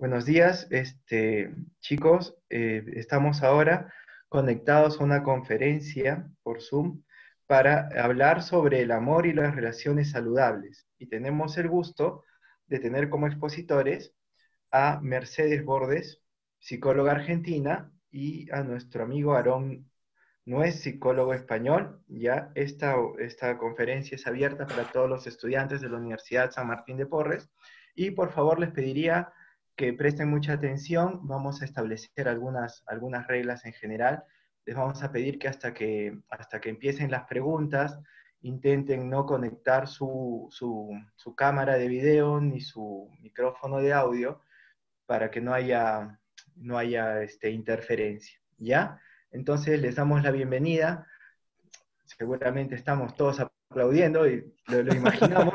Buenos días, este, chicos. Eh, estamos ahora conectados a una conferencia por Zoom para hablar sobre el amor y las relaciones saludables. Y tenemos el gusto de tener como expositores a Mercedes Bordes, psicóloga argentina, y a nuestro amigo Aarón Nuez, psicólogo español. Ya esta, esta conferencia es abierta para todos los estudiantes de la Universidad San Martín de Porres. Y por favor les pediría que presten mucha atención, vamos a establecer algunas, algunas reglas en general. Les vamos a pedir que hasta que, hasta que empiecen las preguntas, intenten no conectar su, su, cámara de video ni su micrófono de audio para que no haya, no haya este, interferencia. ¿Ya? Entonces les damos la bienvenida. Seguramente estamos todos aplaudiendo y lo imaginamos.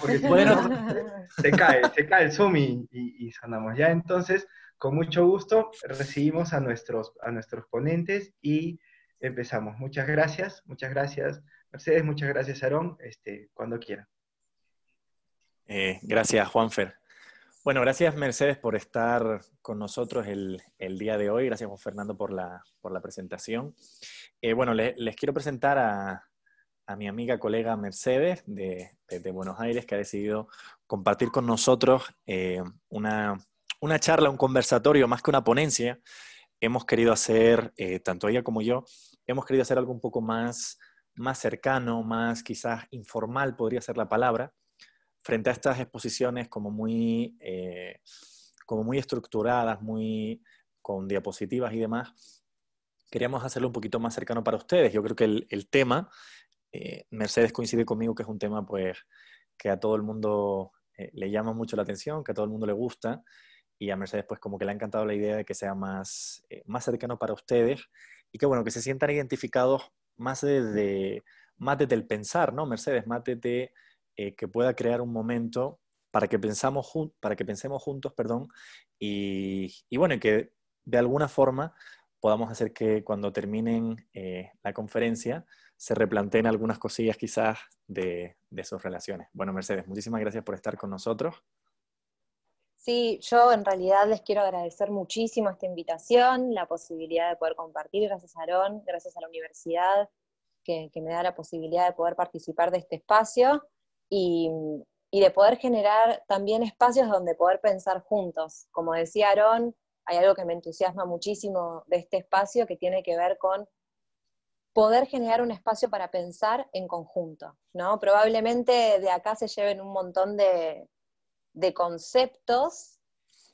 Porque bueno. se cae, se cae el Zoom y, y, sanamos. Ya entonces, con mucho gusto, recibimos a nuestros, a nuestros ponentes y empezamos. Muchas gracias, muchas gracias Mercedes, muchas gracias Aarón, este, cuando quiera. Eh, gracias Juanfer. Bueno, gracias Mercedes por estar con nosotros el, día de hoy. Gracias Juan Fernando por la, por la presentación. Eh, bueno, les quiero presentar a, a mi amiga colega Mercedes de, Buenos Aires, que ha decidido compartir con nosotros eh, una, una, charla, un conversatorio, más que una ponencia. Hemos querido hacer, eh, tanto ella como yo, hemos querido hacer algo un poco más, más cercano, más quizás informal, podría ser la palabra, frente a estas exposiciones como muy, eh, como muy estructuradas, muy con diapositivas y demás, queríamos hacerlo un poquito más cercano para ustedes. Yo creo que el, el tema eh, Mercedes coincide conmigo que es un tema pues, que a todo el mundo eh, le llama mucho la atención, que a todo el mundo le gusta y a Mercedes pues como que le ha encantado la idea de que sea más, eh, cercano para ustedes y que bueno, que se sientan identificados más desde, más desde el pensar, ¿no? Mercedes, más desde que pueda crear un momento para que, pensamos para que pensemos juntos, perdón, y, bueno, que de alguna forma podamos hacer que cuando terminen la conferencia se replanteen algunas cosillas quizás de, sus relaciones. Bueno, Mercedes, muchísimas gracias por estar con nosotros. Sí, yo en realidad les quiero agradecer muchísimo esta invitación, la posibilidad de poder compartir, gracias a Aarón, gracias a la universidad que, me da la posibilidad de poder participar de este espacio y, y de poder generar también espacios donde poder pensar juntos. Como decía Aarón, hay algo que me entusiasma muchísimo de este espacio que tiene que ver con poder generar un espacio para pensar en conjunto, ¿no? Probablemente de acá se lleven un montón de, conceptos,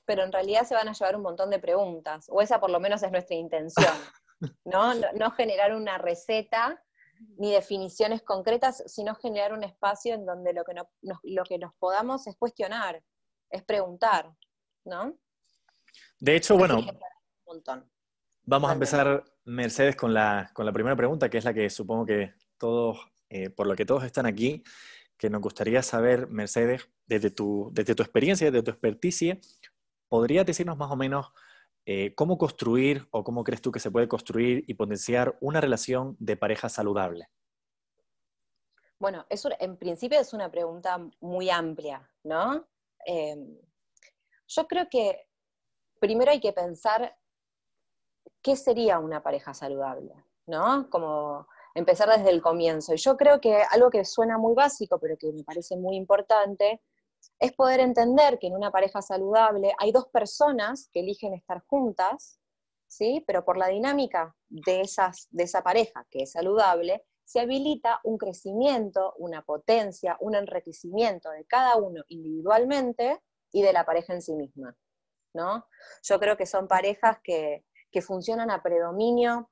pero en realidad se van a llevar un montón de preguntas, o esa por lo menos es nuestra intención, ¿no? No, generar una receta ni definiciones concretas, sino generar un espacio en donde lo que, nos, lo que nos podamos es cuestionar, es preguntar, ¿no? De hecho, bueno, vamos a empezar Mercedes, con la, con la primera pregunta, que es la que supongo que todos, eh, por lo que todos están aquí, que nos gustaría saber, Mercedes, desde tu, desde tu experiencia, desde tu experticia, ¿podrías decirnos más o menos eh, cómo construir o cómo crees tú que se puede construir y potenciar una relación de pareja saludable? Bueno, eso en principio es una pregunta muy amplia, ¿no? Em, yo creo que primero hay que pensar ¿qué sería una pareja saludable? ¿No? Como empezar desde el comienzo. Y yo creo que algo que suena muy básico, pero que me parece muy importante, es poder entender que en una pareja saludable hay dos personas que eligen estar juntas, ¿sí? pero por la dinámica de, de esa pareja que es saludable, se habilita un crecimiento, una potencia, un enriquecimiento de cada uno individualmente y de la pareja en sí misma. ¿no? Yo creo que son parejas que, que funcionan a predominio,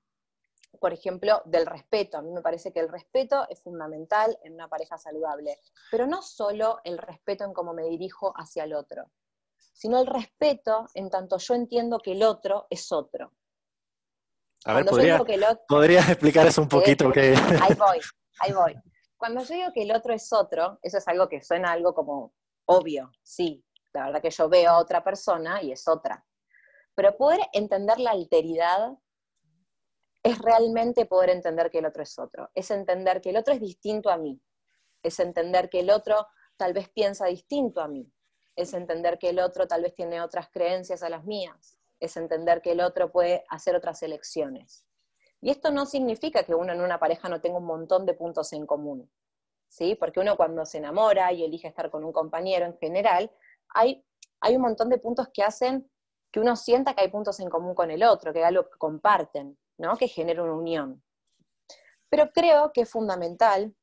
por ejemplo, del respeto. A mí me parece que el respeto es fundamental en una pareja saludable, pero no solo el respeto en cómo me dirijo hacia el otro, sino el respeto en tanto yo entiendo que el otro es otro. A ver, ¿podrías, explicar eso un ¿Eh? poquito? Ahí voy, ahí voy. Cuando yo digo que el otro es otro, eso es algo que suena algo como obvio, sí. La verdad que yo veo a otra persona y es otra. Pero poder entender la alteridad es realmente poder entender que el otro es otro, es entender que el otro es distinto a mí, es entender que el otro tal vez piensa distinto a mí, es entender que el otro tal vez tiene otras creencias a las mías, es entender que el otro puede hacer otras elecciones. Y esto no significa que uno en una pareja no tenga un montón de puntos en común, ¿sí? Porque uno cuando se enamora y elige estar con un compañero en general, hay, hay un montón de puntos que hacen que uno sienta que hay puntos en común con el otro, que hay algo que comparten, ¿no? que genera una unión. Pero creo que es fundamental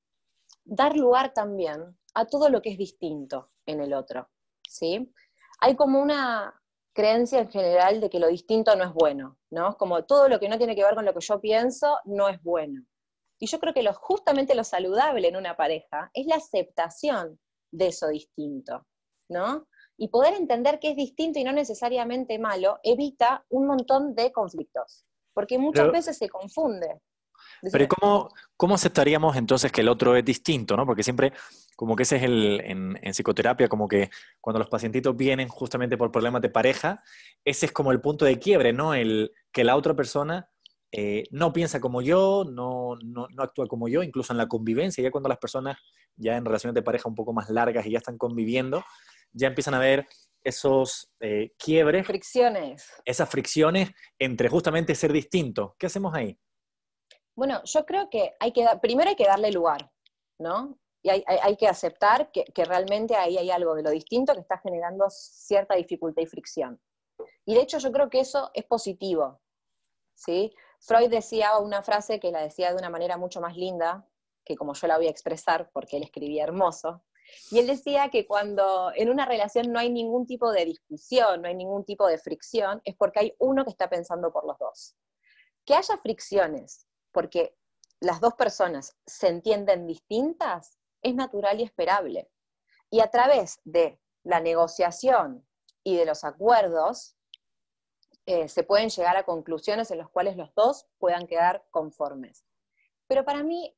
dar lugar también a todo lo que es distinto en el otro. ¿sí? Hay como una creencia en general de que lo distinto no es bueno, ¿no? Como todo lo que no tiene que ver con lo que yo pienso no es bueno. Y yo creo que lo, justamente lo saludable en una pareja es la aceptación de eso distinto, ¿no? y poder entender que es distinto y no necesariamente malo evita un montón de conflictos, porque muchas veces se confunde. Pero ¿cómo, ¿cómo aceptaríamos entonces que el otro es distinto? ¿no? Porque siempre, como que ese es el, en, psicoterapia, como que cuando los pacientitos vienen justamente por problemas de pareja, ese es como el punto de quiebre, ¿no? El que la otra persona eh, no piensa como yo, no, no, no, actúa como yo, incluso en la convivencia, ya cuando las personas ya en relaciones de pareja un poco más largas y ya están conviviendo, ya empiezan a haber esos eh, quiebres. Fricciones. Esas fricciones entre justamente ser distinto. ¿Qué hacemos ahí? Bueno, yo creo que hay que primero hay que darle lugar, ¿no? Y hay, que aceptar que, realmente ahí hay algo de lo distinto que está generando cierta dificultad y fricción. Y de hecho yo creo que eso es positivo, ¿sí? Freud decía una frase que la decía de una manera mucho más linda, que como yo la voy a expresar porque él escribía hermoso, y él decía que cuando en una relación no hay ningún tipo de discusión, no hay ningún tipo de fricción, es porque hay uno que está pensando por los dos. Que haya fricciones, porque las dos personas se entienden distintas, es natural y esperable. Y a través de la negociación y de los acuerdos, eh, se pueden llegar a conclusiones en las cuales los dos puedan quedar conformes. Pero para mí,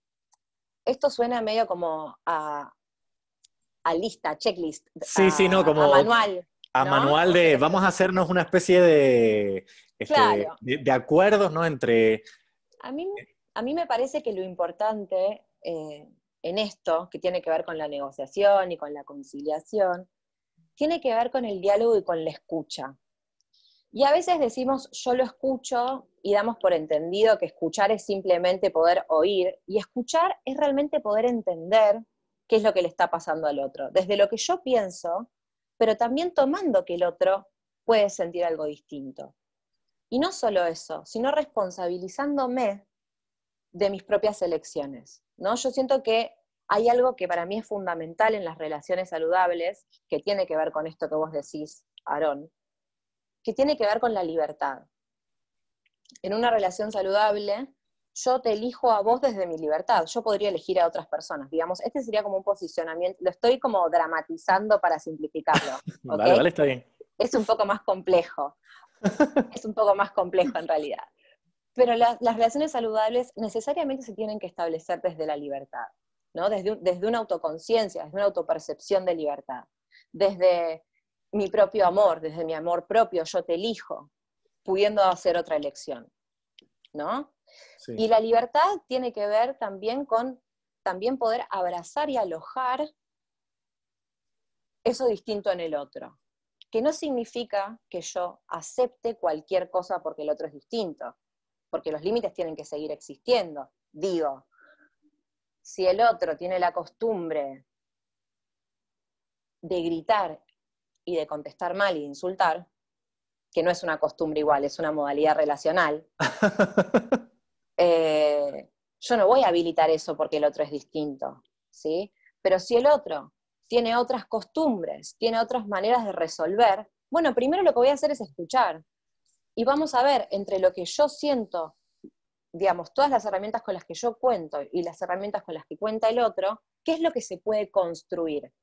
esto suena medio como a, a lista, checklist. Sí, a, sí, no, como. A manual. A manual de. Vamos a hacernos una especie este, de. de, acuerdos, ¿no? Entre. A mí, a mí me parece que lo importante eh, en esto, que tiene que ver con la negociación y con la conciliación, tiene que ver con el diálogo y con la escucha. Y a veces decimos, yo lo escucho y damos por entendido que escuchar es simplemente poder oír y escuchar es realmente poder entender qué es lo que le está pasando al otro, desde lo que yo pienso, pero también tomando que el otro puede sentir algo distinto. Y no solo eso, sino responsabilizándome de mis propias elecciones. ¿no? Yo siento que hay algo que para mí es fundamental en las relaciones saludables, que tiene que ver con esto que vos decís, Aarón, que tiene que ver con la libertad. En una relación saludable, yo te elijo a vos desde mi libertad, yo podría elegir a otras personas, digamos, este sería como un posicionamiento, lo estoy como dramatizando para simplificarlo. vale, vale, está bien. Es un poco más complejo, es un poco más complejo en realidad. Pero las relaciones saludables necesariamente se tienen que establecer desde la libertad, ¿no? Desde, desde una autoconciencia, desde una autopercepción de libertad, desde mi propio amor, desde mi amor propio, yo te elijo, pudiendo hacer otra elección, ¿no? Y la libertad tiene que ver también con también poder abrazar y alojar eso distinto en el otro, que no significa que yo acepte cualquier cosa porque el otro es distinto, porque los límites tienen que seguir existiendo. Digo, si el otro tiene la costumbre de gritar y de contestar mal y e insultar, que no es una costumbre igual, es una modalidad relacional, Eh, yo no voy a habilitar eso porque el otro es distinto, ¿sí? Pero si el otro tiene otras costumbres, tiene otras maneras de resolver, bueno, primero lo que voy a hacer es escuchar. Y vamos a ver entre lo que yo siento, digamos, todas las herramientas con las que yo cuento y las herramientas con las que cuenta el otro, qué es lo que se puede construir.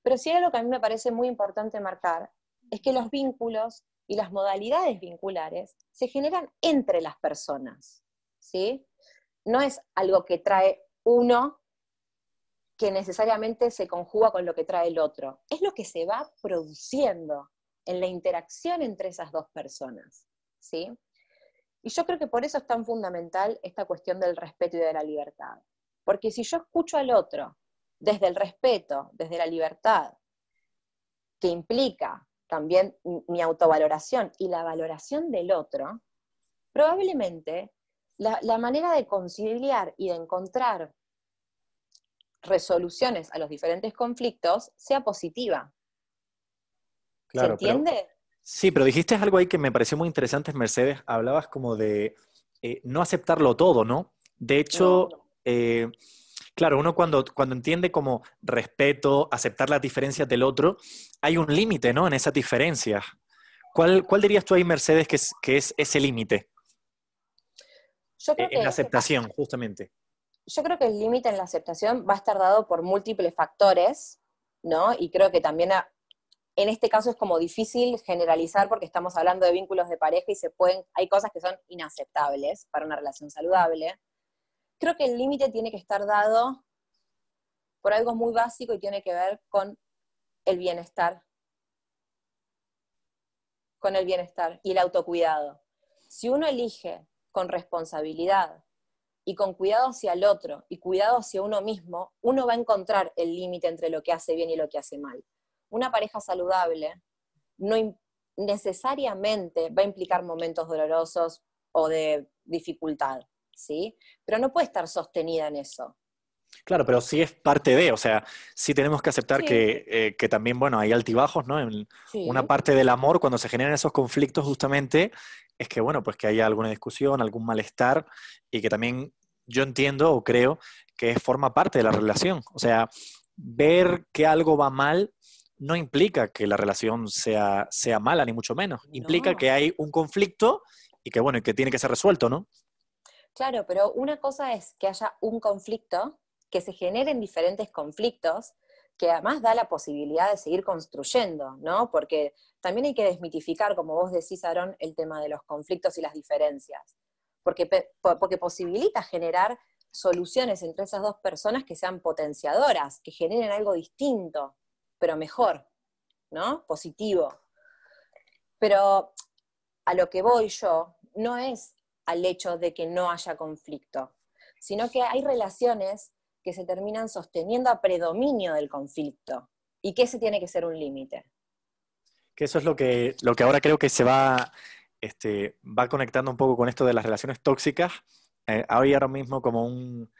Pero si hay algo que a mí me parece muy importante marcar, es que los vínculos y las modalidades vinculares se generan entre las personas. ¿sí? No es algo que trae uno que necesariamente se conjuga con lo que trae el otro. Es lo que se va produciendo en la interacción entre esas dos personas, ¿sí? Y yo creo que por eso es tan fundamental esta cuestión del respeto y de la libertad. Porque si yo escucho al otro desde el respeto, desde la libertad, que implica también mi autovaloración y la valoración del otro, probablemente la, manera de conciliar y de encontrar resoluciones a los diferentes conflictos sea positiva. ¿Se entiende? sí, pero dijiste algo ahí que me pareció muy interesante, Mercedes. Hablabas como de eh, no aceptarlo todo, ¿no? De hecho, eh, claro, uno cuando, cuando entiende como respeto, aceptar las diferencias del otro, hay un límite, ¿no? En esas diferencias. ¿Cuál, ¿Cuál dirías tú ahí, Mercedes, que que es ese límite? Eh, en la aceptación, justamente. Yo creo que el límite en la aceptación va a estar dado por múltiples factores, ¿no? Y creo que también en este caso es como difícil generalizar porque estamos hablando de vínculos de pareja y se pueden, hay cosas que son inaceptables para una relación saludable. Creo que el límite tiene que estar dado por algo muy básico y tiene que ver con el bienestar. Con el bienestar y el autocuidado. Si uno elige con responsabilidad y con cuidado hacia el otro y cuidado hacia uno mismo, uno va a encontrar el límite entre lo que hace bien y lo que hace mal. Una pareja saludable no necesariamente va a implicar momentos dolorosos o de dificultad, ¿sí? Pero no puede estar sostenida en eso. Claro, pero sí es parte de, o sea, sí tenemos que aceptar eh, que, también, bueno, hay altibajos, ¿no? En Una parte del amor, cuando se generan esos conflictos, justamente, es que, bueno, pues que haya alguna discusión, algún malestar y que también yo entiendo o creo que forma parte de la relación. O sea, ver que algo va mal no implica que la relación sea, mala, ni mucho menos. Implica que hay un conflicto y que, bueno, y que tiene que ser resuelto, ¿no? Claro, pero una cosa es que haya un conflicto, que se generen diferentes conflictos, que además da la posibilidad de seguir construyendo, ¿no? Porque también hay que desmitificar, como vos decís, Aarón, el tema de los conflictos y las diferencias, porque, porque posibilita generar soluciones entre esas dos personas que sean potenciadoras, que generen algo distinto, pero mejor, ¿no? Positivo. Pero a lo que voy yo no es al hecho de que no haya conflicto, sino que hay relaciones se terminan sosteniendo a predominio del conflicto y que se tiene que ser un límite. Que eso es lo que, lo que ahora creo que se va, este, va conectando un poco con esto de las relaciones tóxicas. Eh, hay ahora mismo como un,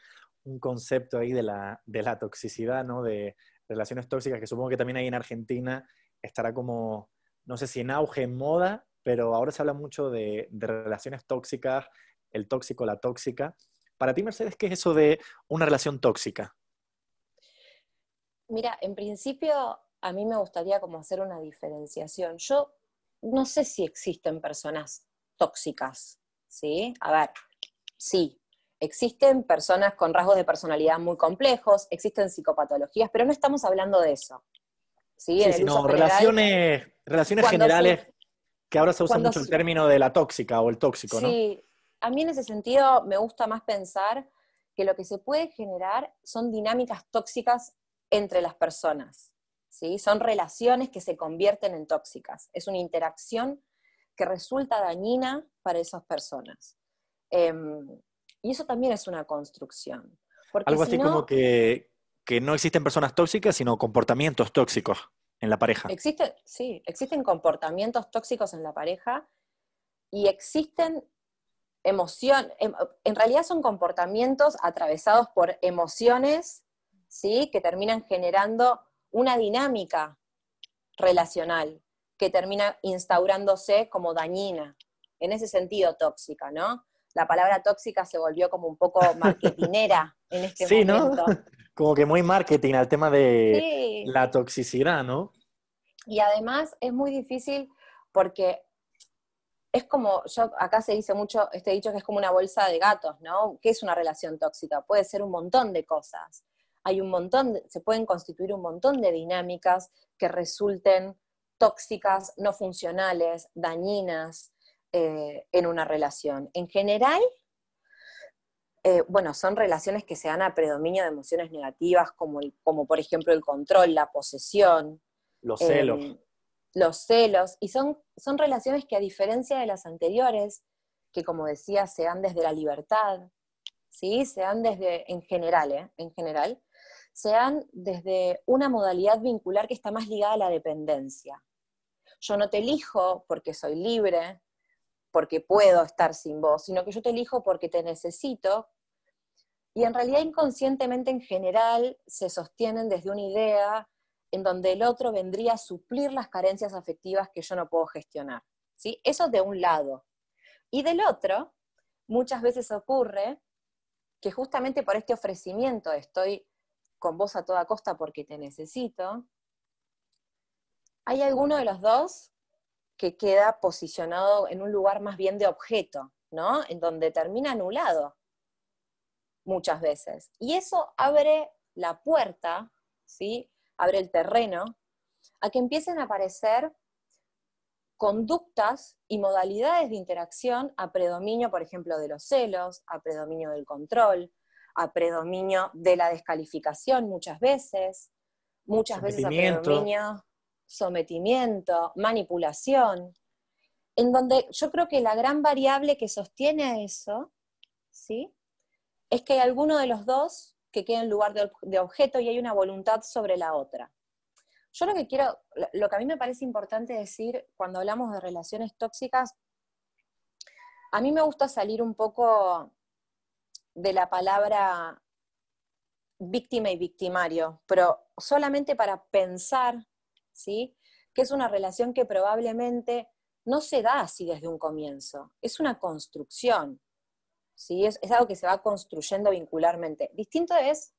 concepto ahí de la, toxicidad, ¿no? De relaciones tóxicas, que supongo que también ahí en Argentina estará como, no sé si en auge, en moda, pero ahora se habla mucho de, de relaciones tóxicas, el tóxico, la tóxica, para ti, Mercedes, ¿qué es eso de una relación tóxica? Mira, en principio a mí me gustaría como hacer una diferenciación. Yo no sé si existen personas tóxicas, ¿sí? A ver, sí, existen personas con rasgos de personalidad muy complejos, existen psicopatologías, pero no estamos hablando de eso. Sí, relaciones, relaciones generales, que ahora se usa mucho el término de la tóxica o el tóxico, ¿no? Sí, a mí en ese sentido me gusta más pensar que lo que se puede generar son dinámicas tóxicas entre las personas, ¿sí? Son relaciones que se convierten en tóxicas, es una interacción que resulta dañina para esas personas. Em, y eso también es una construcción. Algo así como que, no existen personas tóxicas, sino comportamientos tóxicos en la pareja. sí, existen comportamientos tóxicos en la pareja y existen emoción, em, en realidad son comportamientos atravesados por emociones, ¿sí? Que terminan generando una dinámica relacional, que termina instaurándose como dañina, en ese sentido tóxica, ¿no? La palabra tóxica se volvió como un poco marketinera en este sí, momento. ¿no? Como que muy marketing al tema de la toxicidad, ¿no? Y además es muy difícil porque es como, yo acá se dice mucho este dicho que es como una bolsa de gatos, ¿no? ¿Qué es una relación tóxica? Puede ser un montón de cosas. Hay un montón, se pueden constituir un montón de dinámicas que resulten tóxicas, no funcionales, dañinas eh, en una relación. En general, eh, bueno, son relaciones que se dan a predominio de emociones negativas, como, como por ejemplo el control, la posesión. Los celos. Em, los celos, y son, son relaciones que a diferencia de las anteriores, que como decía, se dan desde la libertad, ¿sí? se dan desde, en general, ¿eh? en general, se dan desde una modalidad vincular que está más ligada a la dependencia. Yo no te elijo porque soy libre, porque puedo estar sin vos, sino que yo te elijo porque te necesito. Y en realidad inconscientemente en general se sostienen desde una idea en donde el otro vendría a suplir las carencias afectivas que yo no puedo gestionar. ¿sí? Eso de un lado. Y del otro, muchas veces ocurre que justamente por este ofrecimiento estoy con vos a toda costa porque te necesito, hay alguno de los dos que queda posicionado en un lugar más bien de objeto, ¿no? En donde termina anulado muchas veces. Y eso abre la puerta, ¿sí? abre el terreno a que empiecen a aparecer conductas y modalidades de interacción a predominio, por ejemplo, de los celos, a predominio del control, a predominio de la descalificación muchas veces, muchas veces a predominio sometimiento, manipulación, en donde yo creo que la gran variable que sostiene a eso, ¿sí? Es que alguno de los dos que quede en lugar de, objeto y hay una voluntad sobre la otra. Yo lo que quiero, lo que a mí me parece importante decir cuando hablamos de relaciones tóxicas, a mí me gusta salir un poco de la palabra víctima y victimario, pero solamente para pensar, ¿sí? Que es una relación que probablemente no se da así desde un comienzo, es una construcción. Es, algo que se va construyendo vincularmente. Distinto es,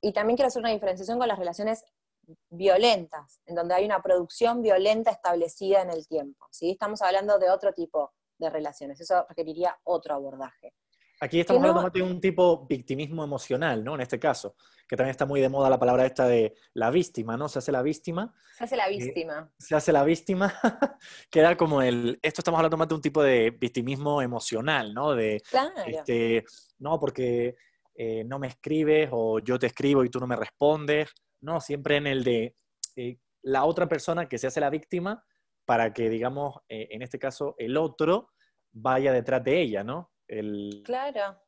y también quiero hacer una diferenciación con las relaciones violentas, en donde hay una producción violenta establecida en el tiempo, ¿sí? Estamos hablando de otro tipo de relaciones, eso requeriría otro abordaje. Aquí estamos hablando de un tipo victimismo emocional, ¿no? En este caso, que también está muy de moda la palabra esta de la víctima, ¿no? Se hace la víctima. Se hace la eh, víctima. se hace la víctima, que era como el, esto estamos hablando más de un tipo de victimismo emocional, ¿no? De, este, no, porque eh, no me escribes o yo te escribo y tú no me respondes, ¿no? Siempre en el de eh, la otra persona que se hace la víctima para que, digamos, en este caso, el otro vaya detrás de ella, ¿no? El claro.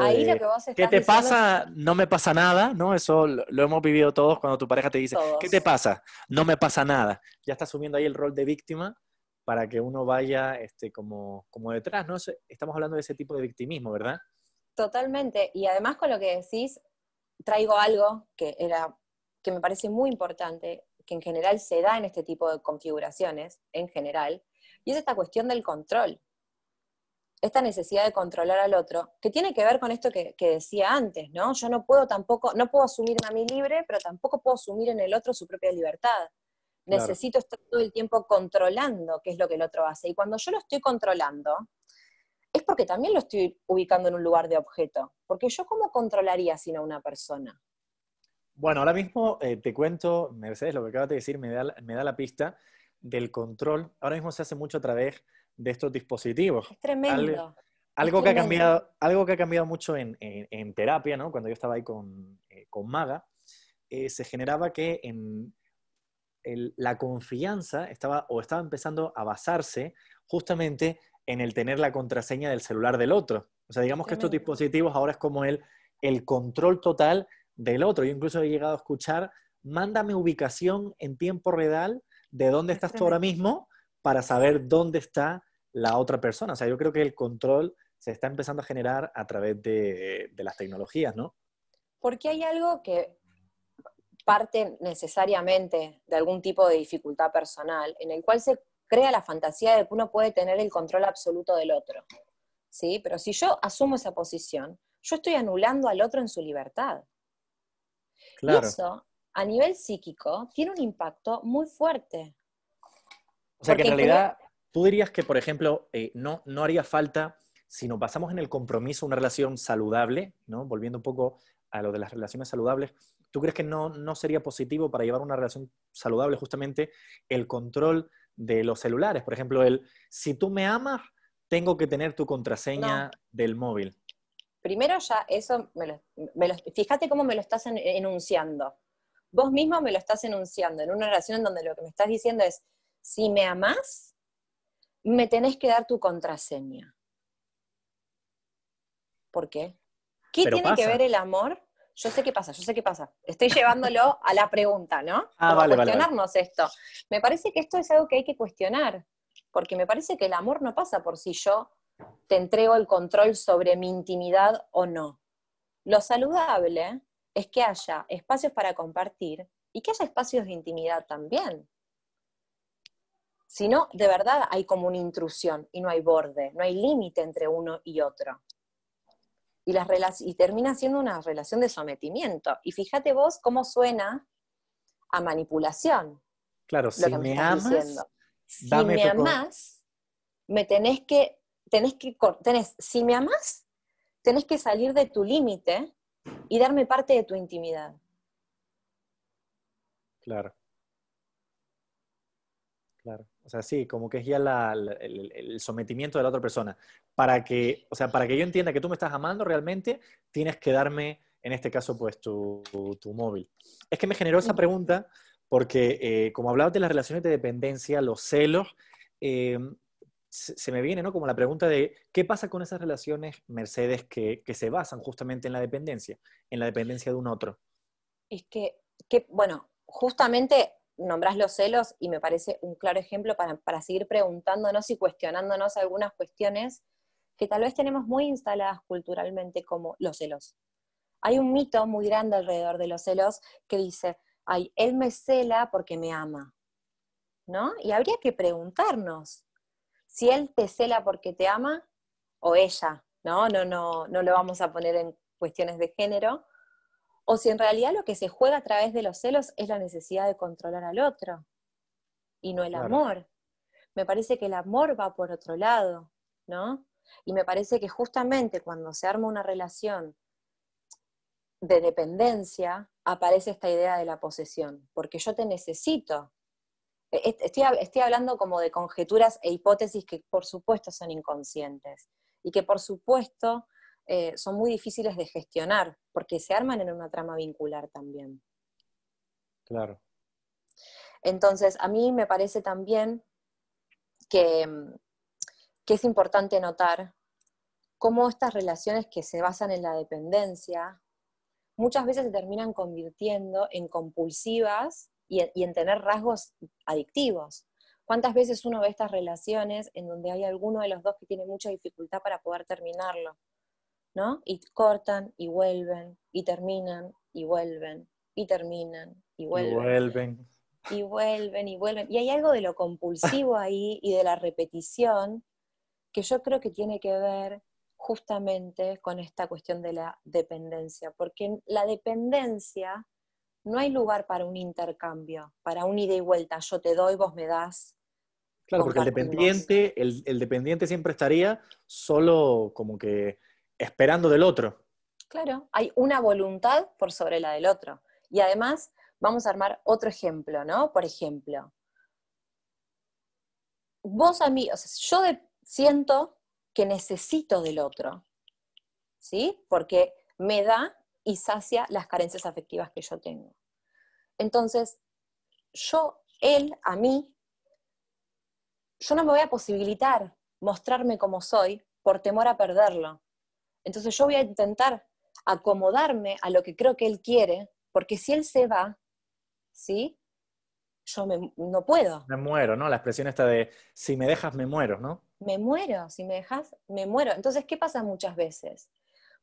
Ahí lo que vos estás ¿Qué te pasa? No me pasa nada, ¿no? Eso lo, hemos vivido todos cuando tu pareja te dice, ¿qué te pasa? No me pasa nada. Ya está asumiendo ahí el rol de víctima para que uno vaya este, como, como detrás, ¿no? Estamos hablando de ese tipo de victimismo, ¿verdad? Totalmente. Y además con lo que decís, traigo algo que, era, que me parece muy importante, que en general se da en este tipo de configuraciones, en general, y es esta cuestión del control esta necesidad de controlar al otro, que tiene que ver con esto que, decía antes, ¿no? Yo no puedo tampoco, no puedo asumirme a mí libre, pero tampoco puedo asumir en el otro su propia libertad. Necesito estar todo el tiempo controlando qué es lo que el otro hace. Y cuando yo lo estoy controlando, es porque también lo estoy ubicando en un lugar de objeto. Porque yo cómo controlaría sino una persona. Bueno, ahora mismo eh, te cuento, Mercedes, lo que acabas de decir me da, me da la pista del control. Ahora mismo se hace mucho a través de estos dispositivos. Es tremendo. algo, que Ha cambiado, algo que ha cambiado mucho en, terapia, ¿no? Cuando yo estaba ahí con, eh, con Maga, eh, se generaba que en la confianza estaba o estaba empezando a basarse justamente en el tener la contraseña del celular del otro. O sea, digamos que estos dispositivos ahora es como el, el control total del otro. Yo incluso he llegado a escuchar, mándame ubicación en tiempo real de dónde estás tú ahora mismo para saber dónde está la otra persona. O sea, yo creo que el control se está empezando a generar a través de, las tecnologías, ¿no? Porque hay algo que parte necesariamente de algún tipo de dificultad personal, en el cual se crea la fantasía de que uno puede tener el control absoluto del otro. ¿Sí? Pero si yo asumo esa posición, yo estoy anulando al otro en su libertad. Claro. Y eso, a nivel psíquico, tiene un impacto muy fuerte. O sea que en realidad Tú dirías que, por ejemplo, eh, no, no haría falta, si nos basamos en el compromiso, una relación saludable, ¿no? volviendo un poco a lo de las relaciones saludables, ¿tú crees que no, no sería positivo para llevar una relación saludable justamente el control de los celulares? Por ejemplo, el, si tú me amas, tengo que tener tu contraseña del móvil. Primero ya eso, fíjate cómo me lo estás enunciando. Vos mismo me lo estás enunciando en una relación en donde lo que me estás diciendo es, si me amas me tenés que dar tu contraseña. ¿Por qué? ¿Qué tiene que ver el amor? Yo sé qué pasa, yo sé qué pasa. Estoy llevándolo a la pregunta, ¿no? Ah, cuestionarnos esto. Me parece que esto es algo que hay que cuestionar, porque me parece que el amor no pasa por si yo te entrego el control sobre mi intimidad o no. Lo saludable es que haya espacios para compartir y que haya espacios de intimidad también sino de verdad hay como una intrusión y no hay borde, no hay límite entre uno y otro. Y, las termina siendo una relación de sometimiento. Y fíjate vos cómo suena a manipulación. Claro, si me, amas, si me amas, me tenés que, si me amás, tenés que salir de tu límite y darme parte de tu intimidad. Claro. Claro. O sea, sí, como que es ya el, sometimiento de la otra persona. Para que, o sea, para que yo entienda que tú me estás amando realmente, tienes que darme, en este caso, pues tu, móvil. Es que me generó esa pregunta porque, eh, como hablabas de las relaciones de dependencia, los celos, eh, se me viene ¿no? como la pregunta de qué pasa con esas relaciones, Mercedes, que, se basan justamente en la dependencia, en la dependencia de un otro. Es que bueno, justamente nombras los celos y me parece un claro ejemplo para, seguir preguntándonos y cuestionándonos algunas cuestiones que tal vez tenemos muy instaladas culturalmente como los celos. Hay un mito muy grande alrededor de los celos que dice, ay, él me cela porque me ama, ¿no? Y habría que preguntarnos si él te cela porque te ama o ella, ¿no? No, no, no lo vamos a poner en cuestiones de género, o si en realidad lo que se juega a través de los celos es la necesidad de controlar al otro y no el amor. Me parece que el amor va por otro lado, ¿no? Y me parece que justamente cuando se arma una relación de dependencia, aparece esta idea de la posesión, porque yo te necesito. E-, e-, estoy hablando como de conjeturas e hipótesis que por supuesto son inconscientes y que por supuesto eh, son muy difíciles de gestionar, porque se arman en una trama vincular también. Claro. Entonces, a mí me parece también que, mm, es importante notar cómo estas relaciones que se basan en la dependencia muchas veces se terminan convirtiendo en compulsivas y en, tener rasgos adictivos. ¿Cuántas veces uno ve estas relaciones en donde hay alguno de los dos que tiene mucha dificultad para poder terminarlo? Y cortan y vuelven y terminan y vuelven y terminan y vuelven. Y vuelven. Y vuelven y vuelven. Y hay algo de lo compulsivo ahí y de la repetición que yo creo que tiene que ver justamente con esta cuestión de la dependencia, porque en la dependencia no hay lugar para un intercambio, para un ida y vuelta, yo te doy, vos me das. Claro, porque el dependiente, el dependiente siempre estaría solo como que esperando del otro. Claro, hay una voluntad por sobre la del otro. Y además, vamos a armar otro ejemplo, ¿no? Por ejemplo, vos a mí, yo siento que necesito del otro, ¿sí? Porque me da y sacia las carencias afectivas que yo tengo. Entonces, yo, él, a mí, yo no me voy a posibilitar mostrarme como soy por temor a perderlo. Entonces yo voy a intentar acomodarme a lo que creo que él quiere, porque si él se va, ¿sí? Yo no puedo. Me muero, ¿no? La expresión está de, si me dejas, me muero, ¿no? Me muero, si me dejas, me muero. Entonces, ¿qué pasa muchas veces?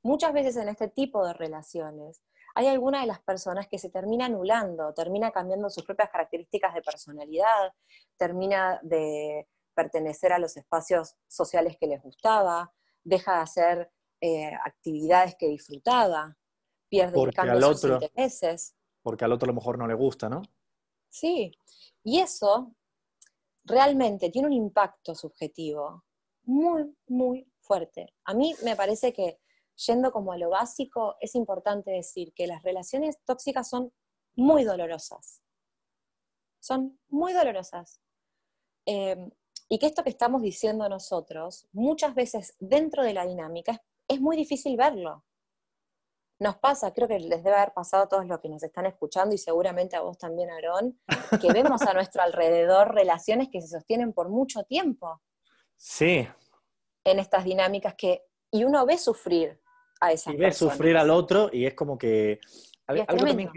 Muchas veces en este tipo de relaciones hay alguna de las personas que se termina anulando, termina cambiando sus propias características de personalidad, termina de pertenecer a los espacios sociales que les gustaba, deja de hacer eh, actividades que disfrutaba, pierde el al otro, sus Porque al otro a lo mejor no le gusta, ¿no? Sí, y eso realmente tiene un impacto subjetivo muy, muy fuerte. A mí me parece que, yendo como a lo básico, es importante decir que las relaciones tóxicas son muy dolorosas. Son muy dolorosas. Eh, y que esto que estamos diciendo nosotros, muchas veces dentro de la dinámica, es es muy difícil verlo. Nos pasa, creo que les debe haber pasado a todos los que nos están escuchando y seguramente a vos también, Aarón, que vemos a nuestro alrededor relaciones que se sostienen por mucho tiempo. Sí. En estas dinámicas que. Y uno ve sufrir a esa Y ve sufrir al otro y es como que. Algo también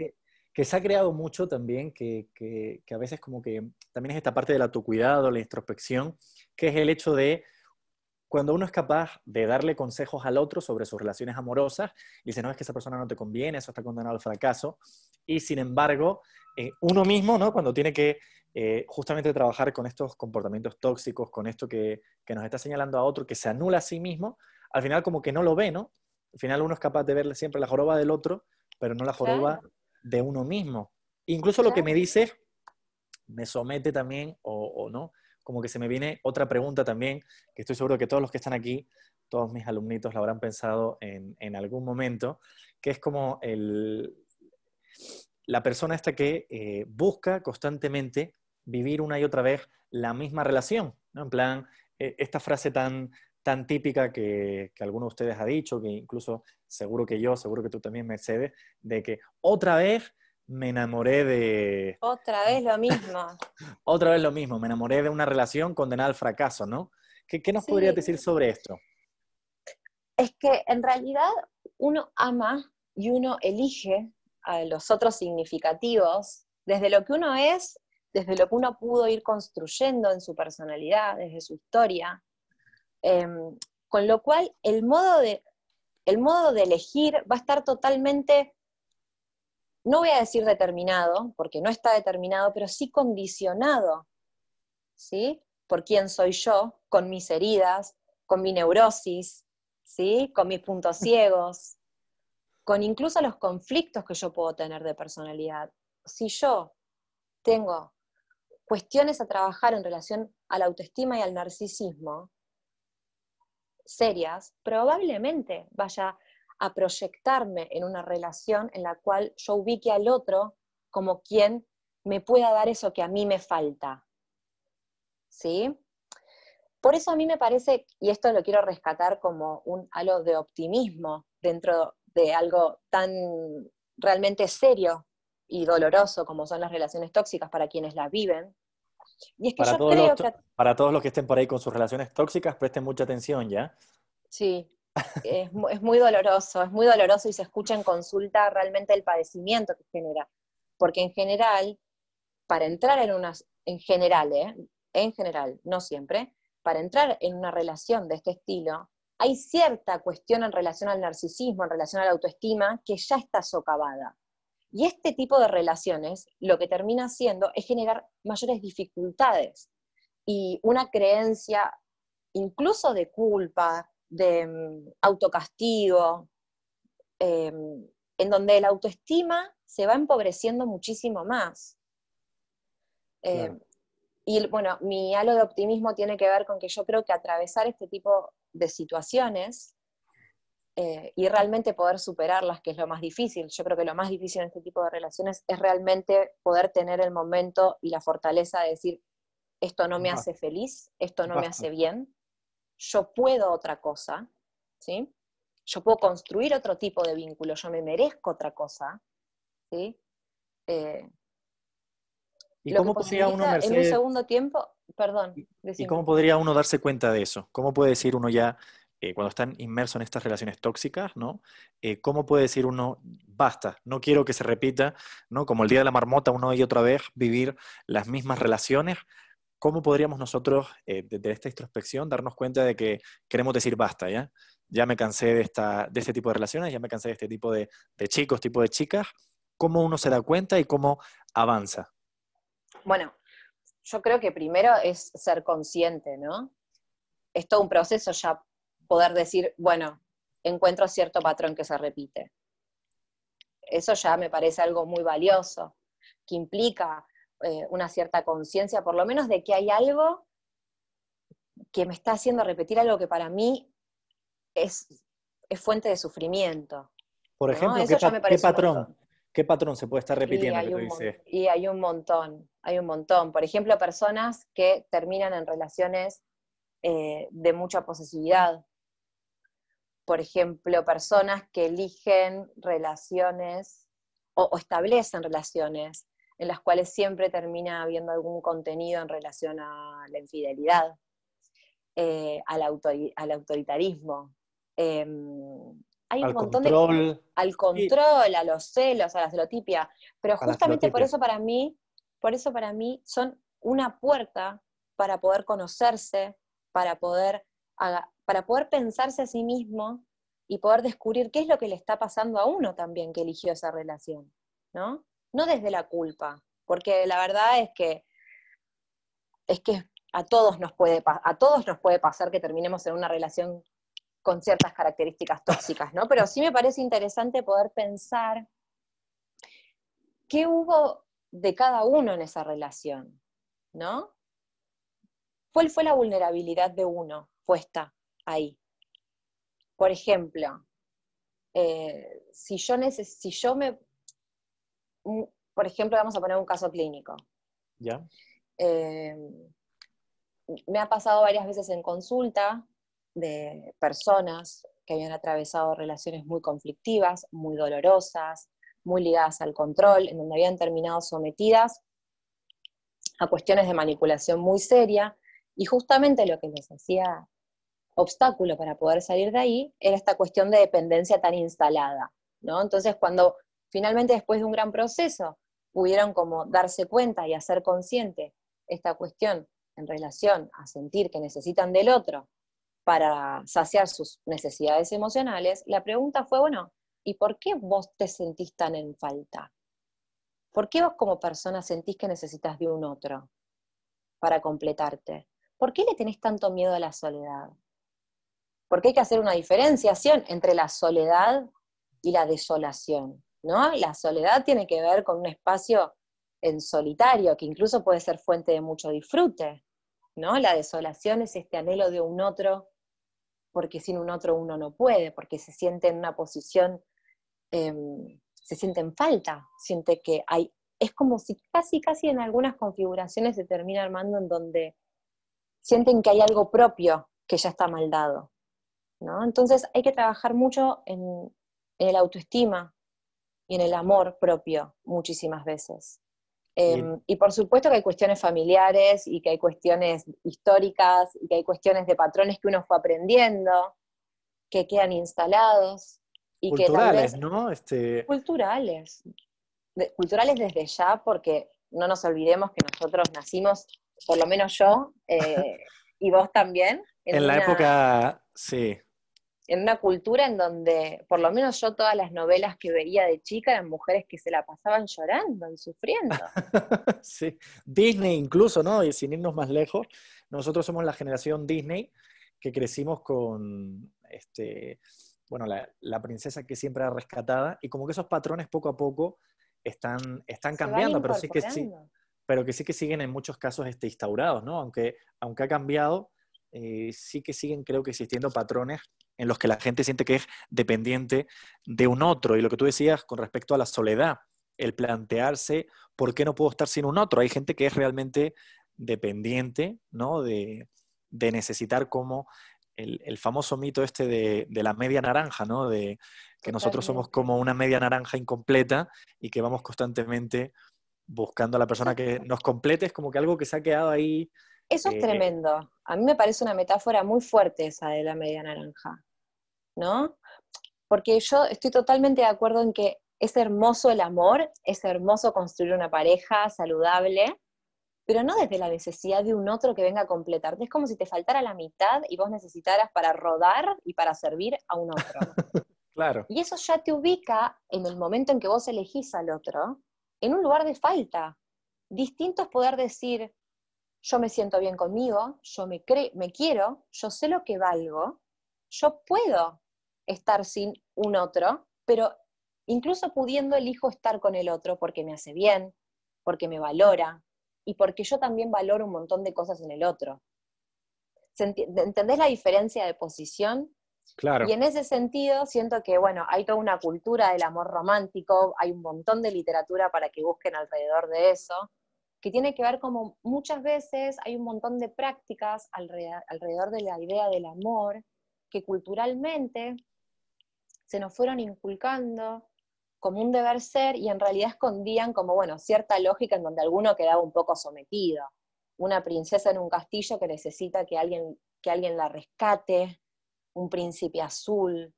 que, se ha creado mucho también, que, que a veces como que también es esta parte del autocuidado, la introspección, que es el hecho de cuando uno es capaz de darle consejos al otro sobre sus relaciones amorosas, y dice, no, es que esa persona no te conviene, eso está condenado al fracaso, y sin embargo, eh, uno mismo, ¿no? Cuando tiene que eh, justamente trabajar con estos comportamientos tóxicos, con esto que, nos está señalando a otro, que se anula a sí mismo, al final como que no lo ve, ¿no? Al final uno es capaz de verle siempre la joroba del otro, pero no la joroba de uno mismo. Incluso lo que me dice me somete también, o no, como que se me viene otra pregunta también, que estoy seguro que todos los que están aquí, todos mis alumnitos la habrán pensado en, algún momento, que es como la persona esta que eh, busca constantemente vivir una y otra vez la misma relación, ¿no? En plan, eh, esta frase tan, tan típica que, que, alguno de ustedes ha dicho, que incluso seguro que yo, seguro que tú también, me Mercedes, de que otra vez me enamoré de... Otra vez lo mismo. Otra vez lo mismo, me enamoré de una relación condenada al fracaso, ¿no? ¿Qué, nos podría podrías decir sobre esto? Es que en realidad uno ama y uno elige a los otros significativos desde lo que uno es, desde lo que uno pudo ir construyendo en su personalidad, desde su historia. Em, con lo cual, el modo, de, el modo de elegir va a estar totalmente no voy a decir determinado, porque no está determinado, pero sí condicionado, ¿sí? Por quién soy yo, con mis heridas, con mi neurosis, ¿sí? Con mis puntos ciegos, con incluso los conflictos que yo puedo tener de personalidad. Si yo tengo cuestiones a trabajar en relación a la autoestima y al narcisismo serias, probablemente vaya a proyectarme en una relación en la cual yo ubique al otro como quien me pueda dar eso que a mí me falta. ¿Sí? Por eso a mí me parece, y esto lo quiero rescatar como un halo de optimismo dentro de algo tan realmente serio y doloroso como son las relaciones tóxicas para quienes las viven. Y es que para, yo todos creo los, que... para todos los que estén por ahí con sus relaciones tóxicas, presten mucha atención ya. Sí, es, muy doloroso, es muy doloroso y se escucha en consulta realmente el padecimiento que genera. Porque en general, para entrar en unas, en general, ¿eh? en general, no siempre, para entrar en una relación de este estilo, hay cierta cuestión en relación al narcisismo, en relación a la autoestima, que ya está socavada. Y este tipo de relaciones lo que termina haciendo es generar mayores dificultades y una creencia incluso de culpa, de mm, autocastigo, em, en donde la autoestima se va empobreciendo muchísimo más. Em, y bueno, mi halo de optimismo tiene que ver con que yo creo que atravesar este tipo de situaciones eh, y realmente poder superarlas, que es lo más difícil. Yo creo que lo más difícil en este tipo de relaciones es realmente poder tener el momento y la fortaleza de decir, esto no me hace feliz, esto no me hace bien, yo puedo otra cosa, ¿sí? Yo puedo construir otro tipo de vínculo, yo me merezco otra cosa, eh, ¿Y cómo podría uno, en un segundo tiempo, perdón. cómo podría uno darse cuenta de eso? ¿Cómo puede decir uno ya, eh, cuando están inmersos en estas relaciones tóxicas, ¿no? Eh, ¿Cómo puede decir uno, basta, no quiero que se repita, ¿no? Como el día de la marmota, uno y otra vez, vivir las mismas relaciones ¿cómo podríamos nosotros, eh, desde esta introspección, darnos cuenta de que queremos decir basta, ¿ya? Ya me cansé de, esta, de este tipo de relaciones, ya me cansé de este tipo de, de chicos, tipo de chicas. ¿Cómo uno se da cuenta y cómo avanza? Bueno, yo creo que primero es ser consciente, ¿no? Es todo un proceso ya poder decir, bueno, encuentro cierto patrón que se repite. Eso ya me parece algo muy valioso, que implica eh, una cierta conciencia, por lo menos, de que hay algo que me está haciendo repetir algo que para mí es, fuente de sufrimiento. Por ejemplo, ¿qué, patrón? ¿Qué patrón se puede estar repitiendo? Y hay, un, montón, hay un montón. Por ejemplo, personas que terminan en relaciones eh, de mucha posesividad. Por ejemplo, personas que eligen relaciones o, o establecen relaciones en las cuales siempre termina habiendo algún contenido en relación a la infidelidad, eh, al, autoritarismo. Em, hay al un montón control. de... Al control, a los celos, a la celotipia. Pero justamente por eso para mí, por eso para mí son una puerta para poder conocerse, para poder, para poder pensarse a sí mismo y poder descubrir qué es lo que le está pasando a uno también que eligió esa relación, ¿no? no desde la culpa, porque la verdad es que es que a todos nos puede a todos nos puede pasar que terminemos en una relación con ciertas características tóxicas, ¿no? Pero sí me parece interesante poder pensar qué hubo de cada uno en esa relación, ¿no? ¿Cuál fue la vulnerabilidad de uno puesta ahí? Por ejemplo, eh, si, yo si yo me por ejemplo, vamos a poner un caso clínico. Ya. Eh, me ha pasado varias veces en consulta de personas que habían atravesado relaciones muy conflictivas, muy dolorosas, muy ligadas al control, en donde habían terminado sometidas a cuestiones de manipulación muy seria, y justamente lo que les hacía obstáculo para poder salir de ahí era esta cuestión de dependencia tan instalada, ¿no? Entonces, cuando finalmente después de un gran proceso pudieron como darse cuenta y hacer consciente esta cuestión en relación a sentir que necesitan del otro para saciar sus necesidades emocionales, la pregunta fue, bueno, ¿y por qué vos te sentís tan en falta? ¿Por qué vos como persona sentís que necesitas de un otro para completarte? ¿Por qué le tenés tanto miedo a la soledad? Porque hay que hacer una diferenciación entre la soledad y la desolación. La soledad tiene que ver con un espacio en solitario, que incluso puede ser fuente de mucho disfrute, La desolación es este anhelo de un otro, porque sin un otro uno no puede, porque se siente en una posición, em, se siente en falta, siente que hay, es como si casi, casi en algunas configuraciones se termina armando en donde sienten que hay algo propio que ya está mal dado, Entonces hay que trabajar mucho en, en el autoestima, y en el amor propio muchísimas veces. Em, y por supuesto que hay cuestiones familiares y que hay cuestiones históricas y que hay cuestiones de patrones que uno fue aprendiendo, que quedan instalados. Y culturales, que ¿no? Este... Culturales. culturales desde ya, porque no nos olvidemos que nosotros nacimos, por lo menos yo, eh, y vos también. En, la época, sí, en una cultura en donde, por lo menos yo todas las novelas que veía de chica eran mujeres que se la pasaban llorando y sufriendo. sí, Disney incluso, ¿no? Y sin irnos más lejos, nosotros somos la generación Disney que crecimos con, este, bueno, la, princesa que siempre ha rescatada y como que esos patrones poco a poco están, están cambiando, pero sí que sí. Pero que sí que siguen en muchos casos este, instaurados, ¿no? Aunque, aunque ha cambiado, eh, sí que siguen, creo que existiendo patrones en los que la gente siente que es dependiente de un otro. Y lo que tú decías con respecto a la soledad, el plantearse por qué no puedo estar sin un otro. Hay gente que es realmente dependiente, ¿no? De, necesitar como el, famoso mito este de, la media naranja, ¿no? De que nosotros somos como una media naranja incompleta y que vamos constantemente buscando a la persona que nos complete. Es como que algo que se ha quedado ahí eso es eh, eh. tremendo. A mí me parece una metáfora muy fuerte esa de la media naranja, ¿no? Porque yo estoy totalmente de acuerdo en que es hermoso el amor, es hermoso construir una pareja saludable, pero no desde la necesidad de un otro que venga a completarte. Es como si te faltara la mitad y vos necesitaras para rodar y para servir a un otro. claro. Y eso ya te ubica en el momento en que vos elegís al otro, en un lugar de falta. Distinto es poder decir, yo me siento bien conmigo, yo me, me quiero, yo sé lo que valgo, yo puedo estar sin un otro, pero incluso pudiendo elijo estar con el otro porque me hace bien, porque me valora y porque yo también valoro un montón de cosas en el otro. ¿Entendés la diferencia de posición? Claro. Y en ese sentido, siento que, bueno, hay toda una cultura del amor romántico, hay un montón de literatura para que busquen alrededor de eso que tiene que ver como muchas veces hay un montón de prácticas alrededor, de la idea del amor que culturalmente se nos fueron inculcando como un deber ser y en realidad escondían como, bueno, cierta lógica en donde alguno quedaba un poco sometido. Una princesa en un castillo que necesita que alguien, que alguien la rescate, un príncipe azul,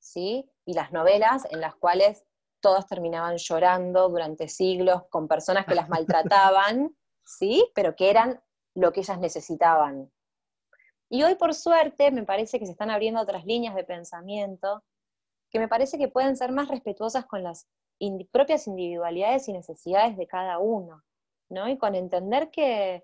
¿sí? Y las novelas en las cuales todas terminaban llorando durante siglos con personas que las maltrataban, ¿sí? Pero que eran lo que ellas necesitaban. Y hoy, por suerte, me parece que se están abriendo otras líneas de pensamiento que me parece que pueden ser más respetuosas con las propias individualidades y necesidades de cada uno, ¿no? Y con entender que,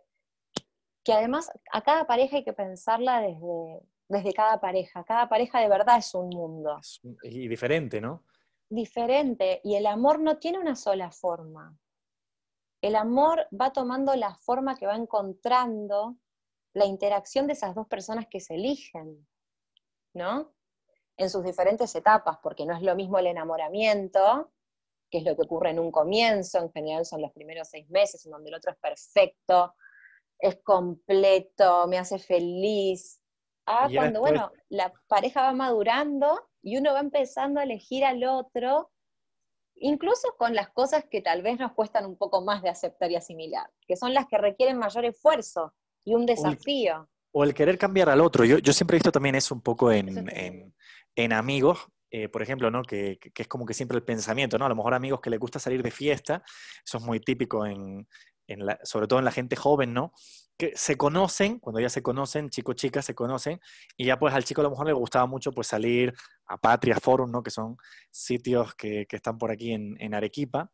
que además a cada pareja hay que pensarla desde, desde cada pareja. Cada pareja de verdad es un mundo. y diferente, ¿no? diferente y el amor no tiene una sola forma. El amor va tomando la forma que va encontrando la interacción de esas dos personas que se eligen, ¿no? En sus diferentes etapas, porque no es lo mismo el enamoramiento, que es lo que ocurre en un comienzo, en general son los primeros seis meses, en donde el otro es perfecto, es completo, me hace feliz, Ah, cuando, bueno, la pareja va madurando y uno va empezando a elegir al otro, incluso con las cosas que tal vez nos cuestan un poco más de aceptar y asimilar, que son las que requieren mayor esfuerzo y un desafío. O el, querer cambiar al otro. Yo, siempre he visto también eso un poco en, en, amigos, eh, por ejemplo, ¿no? Que, que, es como que siempre el pensamiento, ¿no? A lo mejor amigos que les gusta salir de fiesta, eso es muy típico en, sobre todo en la gente joven, ¿no? Que se conocen, cuando ya se conocen, chico, chicas, se conocen, y ya pues al chico a lo mejor le gustaba mucho pues salir a Patria Forum, ¿no? Que son sitios que, están por aquí en, en, Arequipa.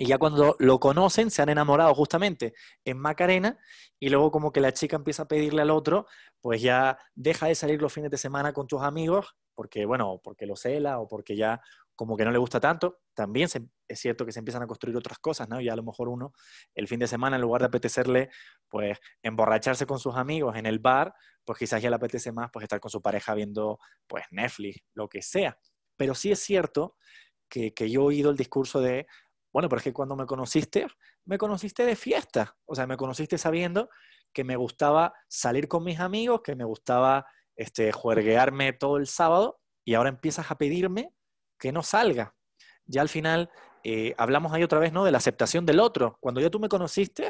Y ya cuando lo conocen, se han enamorado justamente en Macarena, y luego como que la chica empieza a pedirle al otro, pues ya deja de salir los fines de semana con tus amigos, porque bueno, porque lo cela o porque ya como que no le gusta tanto, también es cierto que se empiezan a construir otras cosas, ¿no? Y a lo mejor uno el fin de semana, en lugar de apetecerle, pues, emborracharse con sus amigos en el bar, pues quizás ya le apetece más, pues, estar con su pareja viendo, pues, Netflix, lo que sea. Pero sí es cierto que, que yo he oído el discurso de, bueno, pero es que cuando me conociste, me conociste de fiesta, o sea, me conociste sabiendo que me gustaba salir con mis amigos, que me gustaba este, juerguearme todo el sábado, y ahora empiezas a pedirme que no salga. Ya al final eh, hablamos ahí otra vez, ¿no? De la aceptación del otro. Cuando ya tú me conociste,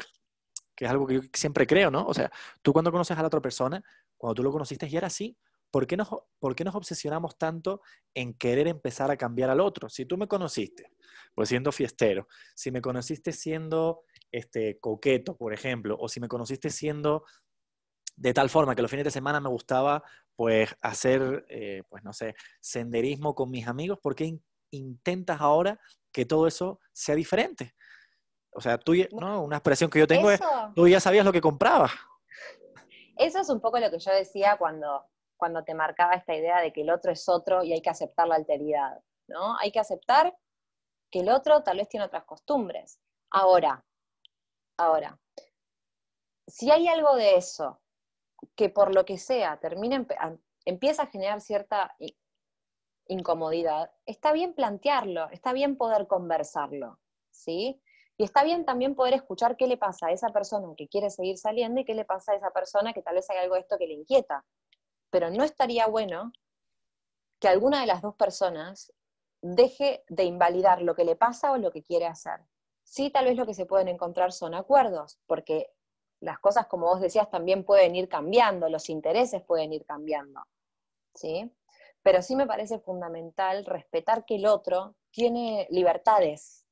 que es algo que yo siempre creo, ¿no? O sea, tú cuando conoces a la otra persona, cuando tú lo conociste y era así, ¿por qué nos, nos obsesionamos tanto en querer empezar a cambiar al otro? Si tú me conociste, pues siendo fiestero, si me conociste siendo este, coqueto, por ejemplo, o si me conociste siendo de tal forma que los fines de semana me gustaba pues hacer, eh, pues no sé, senderismo con mis amigos. ¿Por qué intentas ahora que todo eso sea diferente? O sea, tú, una expresión que yo tengo es, tú ya sabías lo que comprabas. Eso es un poco lo que yo decía cuando, cuando te marcaba esta idea de que el otro es otro y hay que aceptar la alteridad, ¿no? Hay que aceptar que el otro tal vez tiene otras costumbres. Ahora, ahora, si hay algo de eso que por lo que sea termina, empieza a generar cierta incomodidad, está bien plantearlo, está bien poder conversarlo, ¿sí? Y está bien también poder escuchar qué le pasa a esa persona que quiere seguir saliendo y qué le pasa a esa persona que tal vez hay algo de esto que le inquieta. Pero no estaría bueno que alguna de las dos personas deje de invalidar lo que le pasa o lo que quiere hacer. Sí, tal vez lo que se pueden encontrar son acuerdos, porque las cosas, como vos decías, también pueden ir cambiando, los intereses pueden ir cambiando. ¿sí? Pero sí me parece fundamental respetar que el otro tiene libertades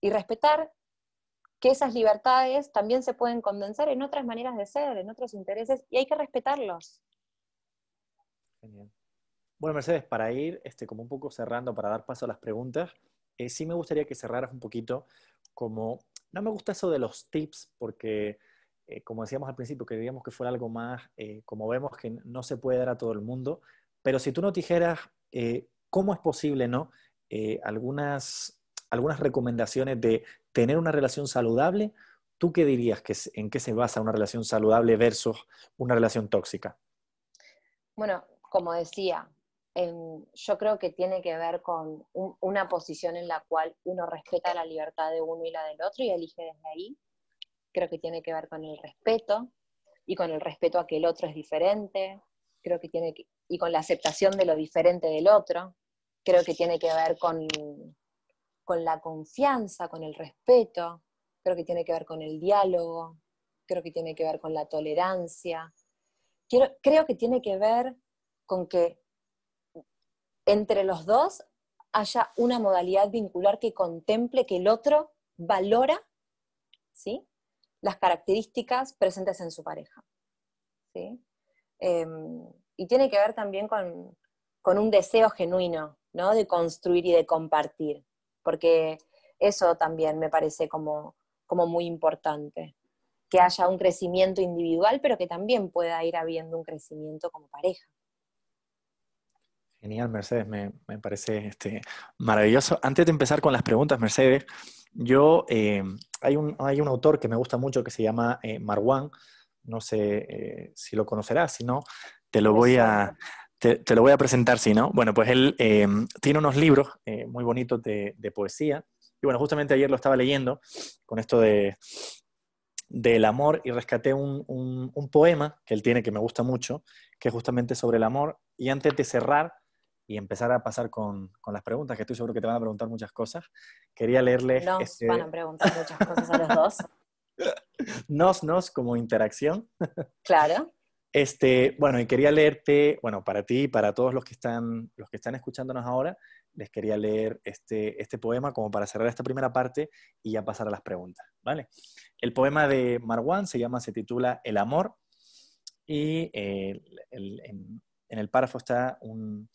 y respetar que esas libertades también se pueden condensar en otras maneras de ser, en otros intereses, y hay que respetarlos. Genial. Bueno, Mercedes, para ir este, como un poco cerrando, para dar paso a las preguntas, eh, sí me gustaría que cerraras un poquito como, no me gusta eso de los tips, porque eh, como decíamos al principio, queríamos que fuera algo más, eh, como vemos que no se puede dar a todo el mundo, pero si tú nos dijeras eh, cómo es posible, ¿no? algunas, algunas recomendaciones de tener una relación saludable, ¿tú qué dirías que en qué se basa una relación saludable versus una relación tóxica? Bueno, como decía, yo creo que tiene que ver con una posición en la cual uno respeta la libertad de uno y la del otro y elige desde ahí creo que tiene que ver con el respeto y con el respeto a que el otro es diferente, creo que tiene y con la aceptación de lo diferente del otro, creo que tiene que ver con, la confianza, con el respeto, creo que tiene que ver con el diálogo, creo que tiene que ver con la tolerancia, creo que tiene que ver con que entre los dos haya una modalidad vincular que contemple que el otro valora ¿sí? las características presentes en su pareja. Em, y tiene que ver también con, un deseo genuino, De construir y de compartir, porque eso también me parece como, muy importante, que haya un crecimiento individual, pero que también pueda ir habiendo un crecimiento como pareja. Genial, Mercedes, me, parece este, maravilloso. Antes de empezar con las preguntas, Mercedes, yo, eh, hay, un, hay, un, autor que me gusta mucho que se llama eh, Marwan, no sé eh, si lo conocerás, si no, te lo voy a... Te, lo voy a presentar, si no. Bueno, pues él tiene unos libros muy bonitos de, poesía. Y bueno, justamente ayer lo estaba leyendo con esto de, del amor y rescaté un, un, un, poema que él tiene que me gusta mucho, que es justamente sobre el amor. Y antes de cerrar, y empezar a pasar con, las preguntas, que estoy seguro que te van a preguntar muchas cosas. Quería leerles... Nos este van a preguntar muchas cosas a los dos. nos, nos, como interacción. Claro. Este, bueno, y quería leerte, bueno, para ti y para todos los que están, los que están escuchándonos ahora, les quería leer este, este poema como para cerrar esta primera parte y ya pasar a las preguntas, ¿vale? El poema de Marwan se llama, se titula El amor y eh, en, el párrafo está un,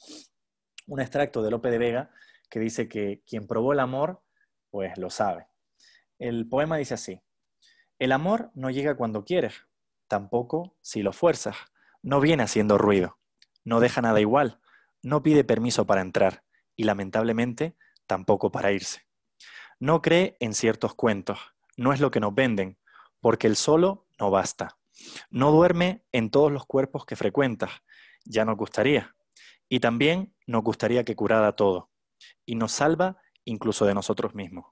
un extracto de Lope de Vega que dice que quien probó el amor, pues lo sabe. El poema dice así, el amor no llega cuando quieres, tampoco si lo fuerzas, no viene haciendo ruido, no deja nada igual, no pide permiso para entrar y lamentablemente tampoco para irse. No cree en ciertos cuentos, no es lo que nos venden, porque el solo no basta. No duerme en todos los cuerpos que frecuentas, ya nos gustaría. Y también nos gustaría que curara todo y nos salva incluso de nosotros mismos.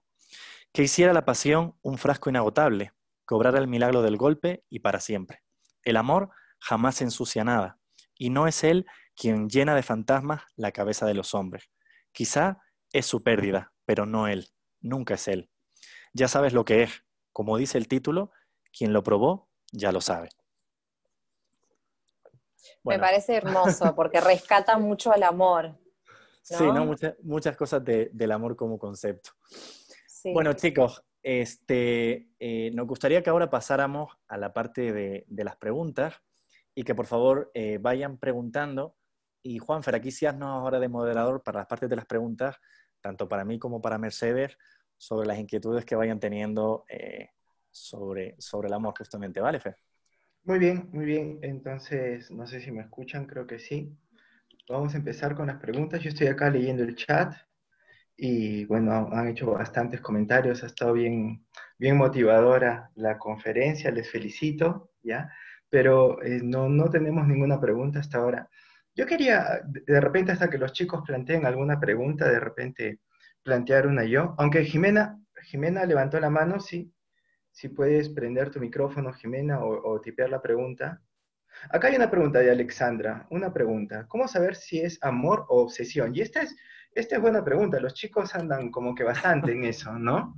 Que hiciera la pasión un frasco inagotable, cobrara el milagro del golpe y para siempre. El amor jamás ensucia nada, y no es él quien llena de fantasmas la cabeza de los hombres. Quizá es su pérdida, pero no él, nunca es él. Ya sabes lo que es, como dice el título, quien lo probó ya lo sabe. Me parece hermoso porque rescata mucho al amor. Sí, muchas cosas del amor como concepto. Bueno, chicos, este, eh, nos gustaría que ahora pasáramos a la parte de, las preguntas y que por favor eh, vayan preguntando. Y juan aquí sí haznos ahora de moderador para las partes de las preguntas, tanto para mí como para Mercedes, sobre las inquietudes que vayan teniendo eh, sobre, sobre el amor justamente, ¿vale, Fer? Muy bien, muy bien. Entonces, no sé si me escuchan, creo que sí. Vamos a empezar con las preguntas. Yo estoy acá leyendo el chat y bueno, han hecho bastantes comentarios. Ha estado bien, bien motivadora la conferencia, les felicito, ¿ya? Pero eh, no, no tenemos ninguna pregunta hasta ahora. Yo quería, de repente, hasta que los chicos planteen alguna pregunta, de repente plantear una yo. Aunque Jimena, Jimena levantó la mano, sí. Si puedes prender tu micrófono, Jimena, o, tipear la pregunta. Acá hay una pregunta de Alexandra, una pregunta. ¿Cómo saber si es amor o obsesión? Y esta es, es buena pregunta. Los chicos andan como que bastante en eso, ¿no?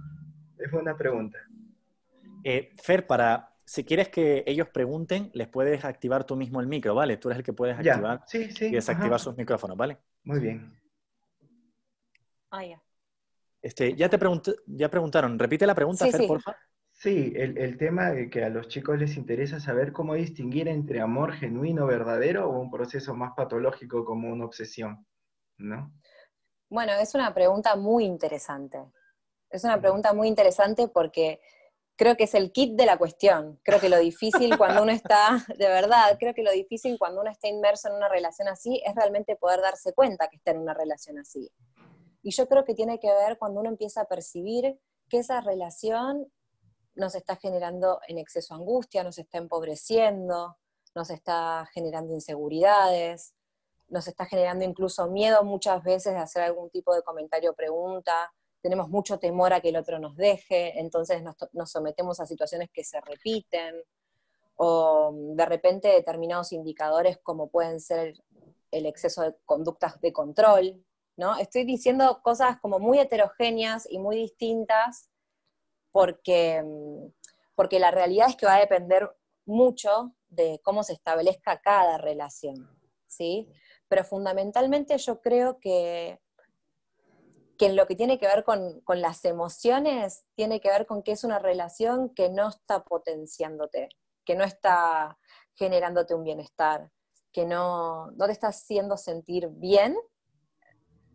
Es buena pregunta. Eh, Fer, para, si quieres que ellos pregunten, les puedes activar tú mismo el micro, ¿vale? Tú eres el que puedes activar y desactivar sus micrófonos, ¿vale? Muy bien. Ah, ya. Este, ya te ya preguntaron. Repite la pregunta, por Fer, favor. Sí, el, tema de que a los chicos les interesa saber cómo distinguir entre amor genuino, verdadero o un proceso más patológico como una obsesión, ¿no? Bueno, es una pregunta muy interesante. Es una pregunta muy interesante porque creo que es el kit de la cuestión. Creo que lo difícil cuando uno está, de verdad, creo que lo difícil cuando uno está inmerso en una relación así es realmente poder darse cuenta que está en una relación así. Y yo creo que tiene que ver cuando uno empieza a percibir que esa relación nos está generando en exceso angustia, nos está empobreciendo, nos está generando inseguridades, nos está generando incluso miedo muchas veces de hacer algún tipo de comentario o pregunta, tenemos mucho temor a que el otro nos deje, entonces nos, sometemos a situaciones que se repiten, o mm, de repente determinados indicadores como pueden ser el exceso de conductas de control, ¿no? Estoy diciendo cosas como muy heterogéneas y muy distintas, porque, la realidad es que va a depender mucho de cómo se establezca cada relación, ¿sí? Pero fundamentalmente yo creo que, en lo que tiene que ver con, las emociones, tiene que ver con que es una relación que no está potenciándote, que no está generándote un bienestar, que no, no te está haciendo sentir bien,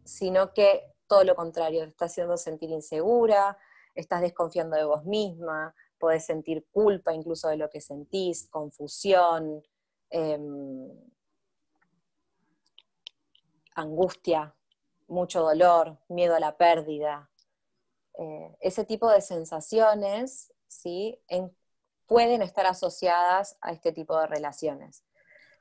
sino que todo lo contrario, te está haciendo sentir insegura, estás desconfiando de vos misma, podés sentir culpa incluso de lo que sentís, confusión, em, angustia, mucho dolor, miedo a la pérdida. Eh, ese tipo de sensaciones ¿sí? pueden estar asociadas a este tipo de relaciones.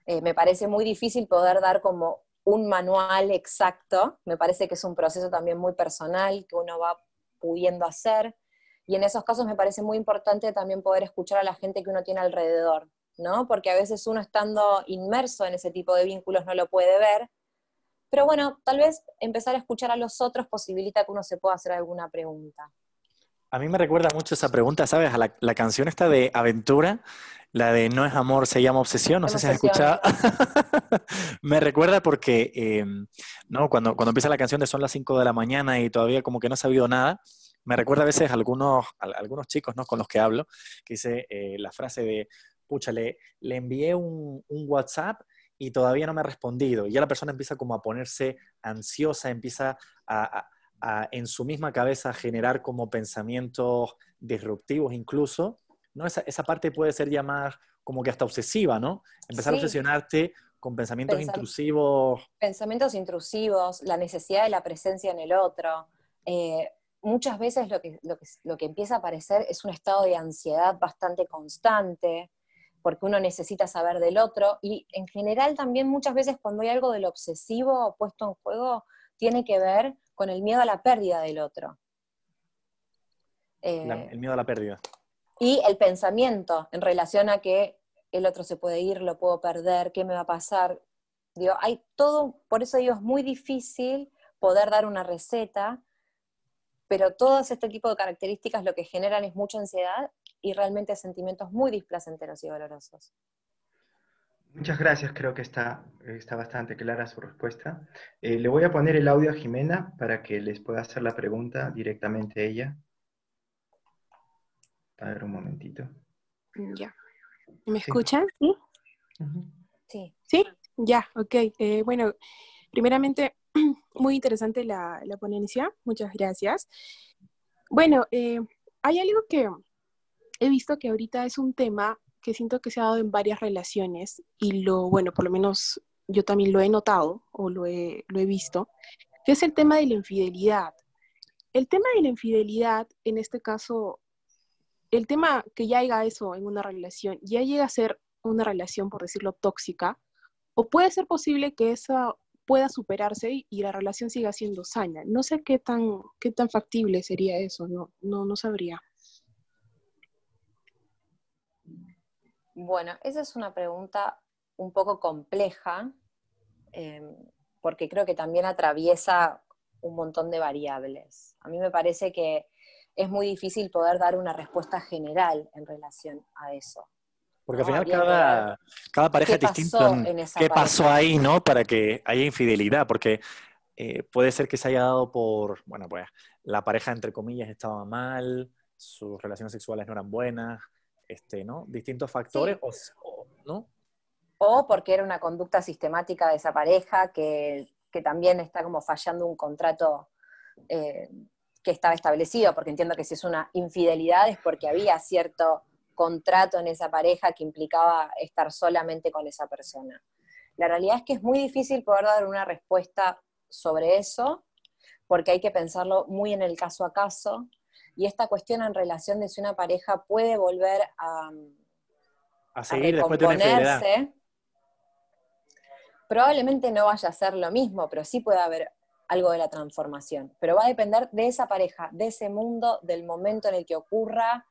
Eh, me parece muy difícil poder dar como un manual exacto, me parece que es un proceso también muy personal que uno va pudiendo hacer. Y en esos casos me parece muy importante también poder escuchar a la gente que uno tiene alrededor, ¿no? Porque a veces uno estando inmerso en ese tipo de vínculos no lo puede ver. Pero bueno, tal vez empezar a escuchar a los otros posibilita que uno se pueda hacer alguna pregunta. A mí me recuerda mucho esa pregunta, ¿sabes? la, la canción esta de Aventura, la de No es amor, se llama obsesión, no sé si has escuchado. me recuerda porque, em, ¿no? Cuando, cuando empieza la canción de Son las 5 de la mañana y todavía como que no ha sabido nada, me recuerda a veces a algunos, algunos chicos, ¿no? Con los que hablo, que dice eh, la frase de, pucha, le, envié un, WhatsApp y todavía no me ha respondido. Y ya la persona empieza como a ponerse ansiosa, empieza a, en su misma cabeza generar como pensamientos disruptivos incluso, ¿no? Esa, esa parte puede ser llamada como que hasta obsesiva, ¿no? Empezar a obsesionarte con pensamientos intrusivos. Pensamientos intrusivos, la necesidad de la presencia en el otro. Eh, muchas veces lo que, lo que, lo, que, empieza a aparecer es un estado de ansiedad bastante constante, porque uno necesita saber del otro. Y en general también muchas veces cuando hay algo del obsesivo puesto en juego, tiene que ver con el miedo a la pérdida del otro. Eh, el miedo a la pérdida. Y el pensamiento en relación a que el otro se puede ir, lo puedo perder, qué me va a pasar. hay todo, por eso digo, es muy difícil poder dar una receta, pero todos este tipo de características lo que generan es mucha ansiedad y realmente sentimientos muy displacenteros y dolorosos. Muchas gracias, creo que está, está bastante clara su respuesta. Eh, le voy a poner el audio a Jimena para que les pueda hacer la pregunta directamente a ella. A ver, un momentito. Ya. ¿Me escuchan? Sí. ¿Sí? Ya, ok. Eh, bueno, primeramente, muy interesante la, la ponencia. Muchas gracias. Bueno, eh, hay algo que he visto que ahorita es un tema que siento que se ha dado en varias relaciones y lo, bueno, por lo menos yo también lo he notado o lo he, visto, que es el tema de la infidelidad. El tema de la infidelidad, en este caso, el tema que ya llega eso en una relación, ya llega a ser una relación, por decirlo, tóxica, o puede ser posible que esa pueda superarse y, la relación siga siendo sana. No sé qué tan, qué tan factible sería eso, no, no, no sabría. Bueno, esa es una pregunta un poco compleja, eh, porque creo que también atraviesa un montón de variables. A mí me parece que es muy difícil poder dar una respuesta general en relación a eso. Porque al final cada, pareja es distinta. ¿Qué pasó ahí, no? Para que haya infidelidad, porque eh, puede ser que se haya dado por, bueno, pues la pareja entre comillas estaba mal, sus relaciones sexuales no eran buenas, este, ¿no? Distintos factores, o, ¿no? O porque era una conducta sistemática de esa pareja que, también está como fallando un contrato eh, que estaba establecido, porque entiendo que si es una infidelidad es porque había cierto contrato en esa pareja que implicaba estar solamente con esa persona. La realidad es que es muy difícil poder dar una respuesta sobre eso, porque hay que pensarlo muy en el caso a caso, y esta cuestión en relación de si una pareja puede volver a, mm, a seguir después de Probablemente no vaya a ser lo mismo, pero sí puede haber algo de la transformación. Pero va a depender de esa pareja, de ese mundo, del momento en el que ocurra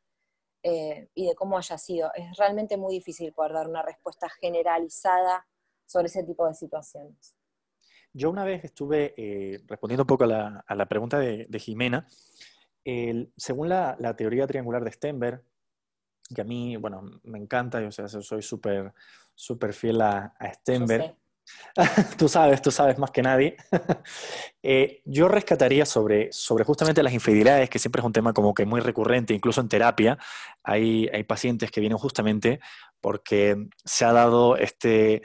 eh, y de cómo haya sido. Es realmente muy difícil poder dar una respuesta generalizada sobre ese tipo de situaciones. Yo una vez estuve eh, respondiendo un poco a la, pregunta de Jimena, según la, teoría triangular de Stenberg, que a mí, bueno, me encanta, yo, soy súper super fiel a, a Stenberg. tú sabes, tú sabes más que nadie. Eh, yo rescataría sobre, sobre justamente las infidelidades, que siempre es un tema como que muy recurrente, incluso en terapia. Hay, hay pacientes que vienen justamente porque se ha dado este,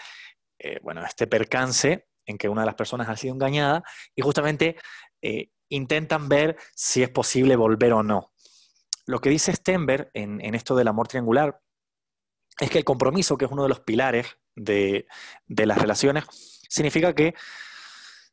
eh, bueno, este percance en que una de las personas ha sido engañada y justamente eh, intentan ver si es posible volver o no. Lo que dice Stenberg en, esto del amor triangular es que el compromiso, que es uno de los pilares de, las relaciones, significa que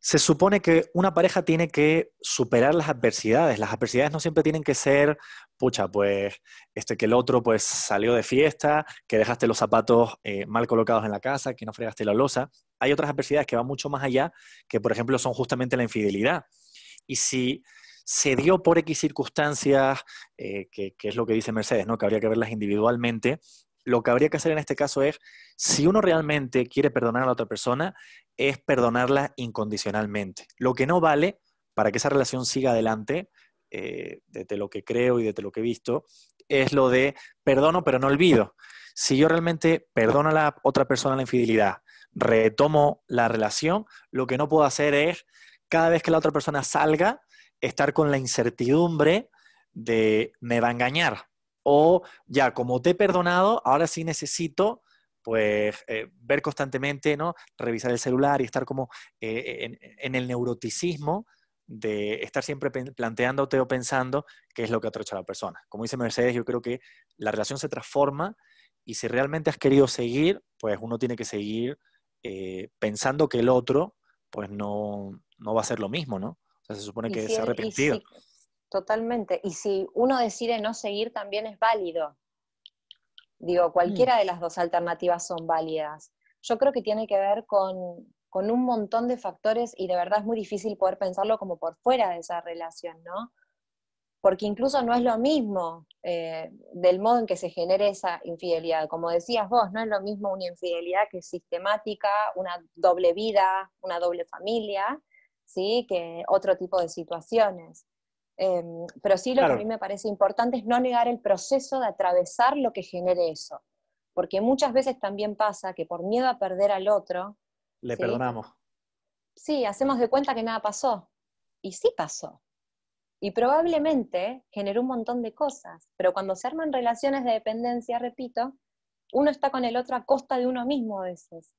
se supone que una pareja tiene que superar las adversidades. Las adversidades no siempre tienen que ser, pucha, pues este que el otro pues salió de fiesta, que dejaste los zapatos eh, mal colocados en la casa, que no fregaste la losa. Hay otras adversidades que van mucho más allá, que por ejemplo son justamente la infidelidad. Y si se dio por X circunstancias, eh, que, es lo que dice Mercedes, ¿no? que habría que verlas individualmente, lo que habría que hacer en este caso es, si uno realmente quiere perdonar a la otra persona, es perdonarla incondicionalmente. Lo que no vale para que esa relación siga adelante, eh, desde lo que creo y desde lo que he visto, es lo de perdono pero no olvido. Si yo realmente perdono a la otra persona la infidelidad, retomo la relación, lo que no puedo hacer es cada vez que la otra persona salga, estar con la incertidumbre de me va a engañar. O ya, como te he perdonado, ahora sí necesito pues eh, ver constantemente, ¿no? Revisar el celular y estar como eh, en, el neuroticismo de estar siempre planteándote o pensando qué es lo que ha hecho la persona. Como dice Mercedes, yo creo que la relación se transforma y si realmente has querido seguir, pues uno tiene que seguir eh, pensando que el otro pues no, no va a ser lo mismo, ¿no? O sea, se supone que se ha arrepentido. totalmente. Y si uno decide no seguir, también es válido. Digo, cualquiera mm. de las dos alternativas son válidas. Yo creo que tiene que ver con, con un montón de factores y de verdad es muy difícil poder pensarlo como por fuera de esa relación, ¿no? porque incluso no es lo mismo eh, del modo en que se genere esa infidelidad. Como decías vos, no es lo mismo una infidelidad que es sistemática, una doble vida, una doble familia, ¿sí? que otro tipo de situaciones. Em, pero sí lo que a mí me parece importante es no negar el proceso de atravesar lo que genere eso, porque muchas veces también pasa que por miedo a perder al otro... Le perdonamos. Sí, hacemos de cuenta que nada pasó. Y sí pasó. Y probablemente generó un montón de cosas, pero cuando se arman relaciones de dependencia, repito, uno está con el otro a costa de uno mismo a veces.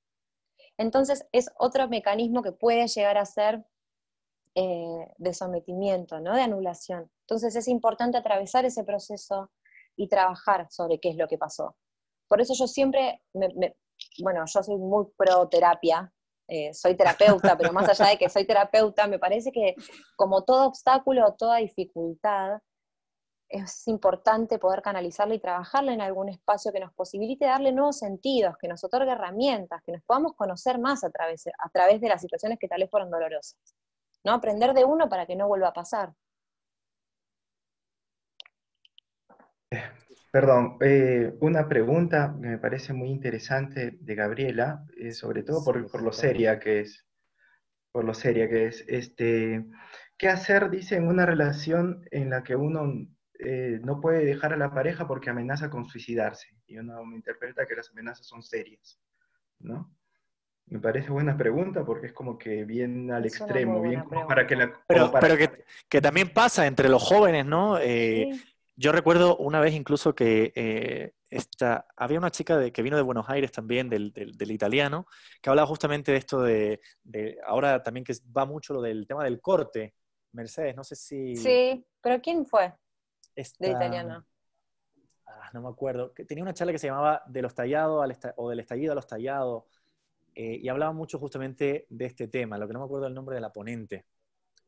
Entonces es otro mecanismo que puede llegar a ser eh, de sometimiento, ¿no? de anulación. Entonces es importante atravesar ese proceso y trabajar sobre qué es lo que pasó. Por eso yo siempre, bueno, yo soy muy pro terapia, eh, soy terapeuta, pero más allá de que soy terapeuta, me parece que como todo obstáculo, o toda dificultad, es importante poder canalizarla y trabajarla en algún espacio que nos posibilite darle nuevos sentidos, que nos otorgue herramientas, que nos podamos conocer más a través, a través de las situaciones que tal vez fueron dolorosas. ¿no? Aprender de uno para que no vuelva a pasar. Eh, Perdón, eh, una pregunta que me parece muy interesante de Gabriela, eh, sobre todo por, lo seria que es. Por lo seria que es. Este, ¿Qué hacer, dice, en una relación en la que uno eh, no puede dejar a la pareja porque amenaza con suicidarse? Y uno me interpreta que las amenazas son serias, ¿no? Me parece buena pregunta porque es como que bien al extremo, bien para que Pero, que, también pasa entre los jóvenes, ¿no? Yo recuerdo una vez incluso que eh, había una chica de, que vino de Buenos Aires también, del, italiano, que hablaba justamente de esto de, ahora también que va mucho lo del tema del corte. Mercedes, no sé si... Sí, pero ¿quién fue? de italiano. Ah, no me acuerdo. Tenía una charla que se llamaba De los tallados o del estallido a los tallados. Eh, y hablaba mucho justamente de este tema, lo que no me acuerdo el nombre de la ponente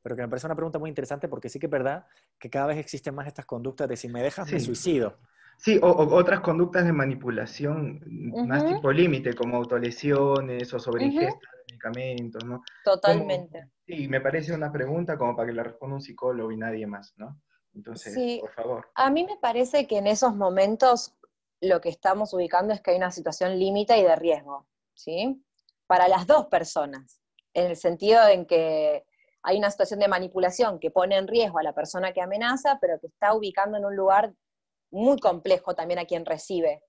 pero que me parece una pregunta muy interesante porque sí que es verdad que cada vez existen más estas conductas de si me dejas, me suicido. Sí, o, otras conductas de manipulación más tipo límite, como autolesiones o sobre de medicamentos, ¿no? Totalmente. Sí, me parece una pregunta como para que la responda un psicólogo y nadie más, ¿no? Entonces, por favor. A mí me parece que en esos momentos lo que estamos ubicando es que hay una situación límite y de riesgo, ¿sí? Para las dos personas, en el sentido en que hay una situación de manipulación que pone en riesgo a la persona que amenaza, pero que está ubicando en un lugar muy complejo también a quien recibe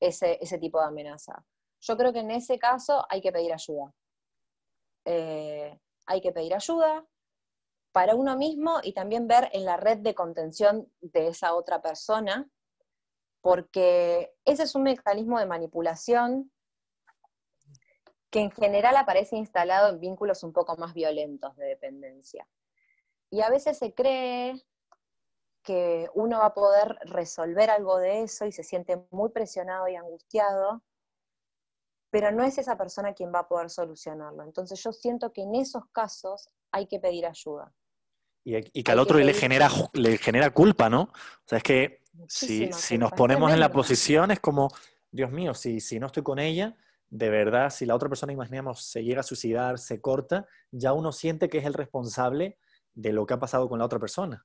ese, tipo de amenaza. Yo creo que en ese caso hay que pedir ayuda. Eh, hay que pedir ayuda para uno mismo y también ver en la red de contención de esa otra persona, porque ese es un mecanismo de manipulación que en general aparece instalado en vínculos un poco más violentos de dependencia. Y a veces se cree que uno va a poder resolver algo de eso y se siente muy presionado y angustiado, pero no es esa persona quien va a poder solucionarlo. Entonces yo siento que en esos casos hay que pedir ayuda. Y, que al otro le, genera, le genera culpa, ¿no? O sea, es que si, si, nos ponemos en la posición es como, Dios mío, si, si no estoy con ella, de verdad, si la otra persona, imaginamos se llega a suicidar, se corta, ya uno siente que es el responsable de lo que ha pasado con la otra persona.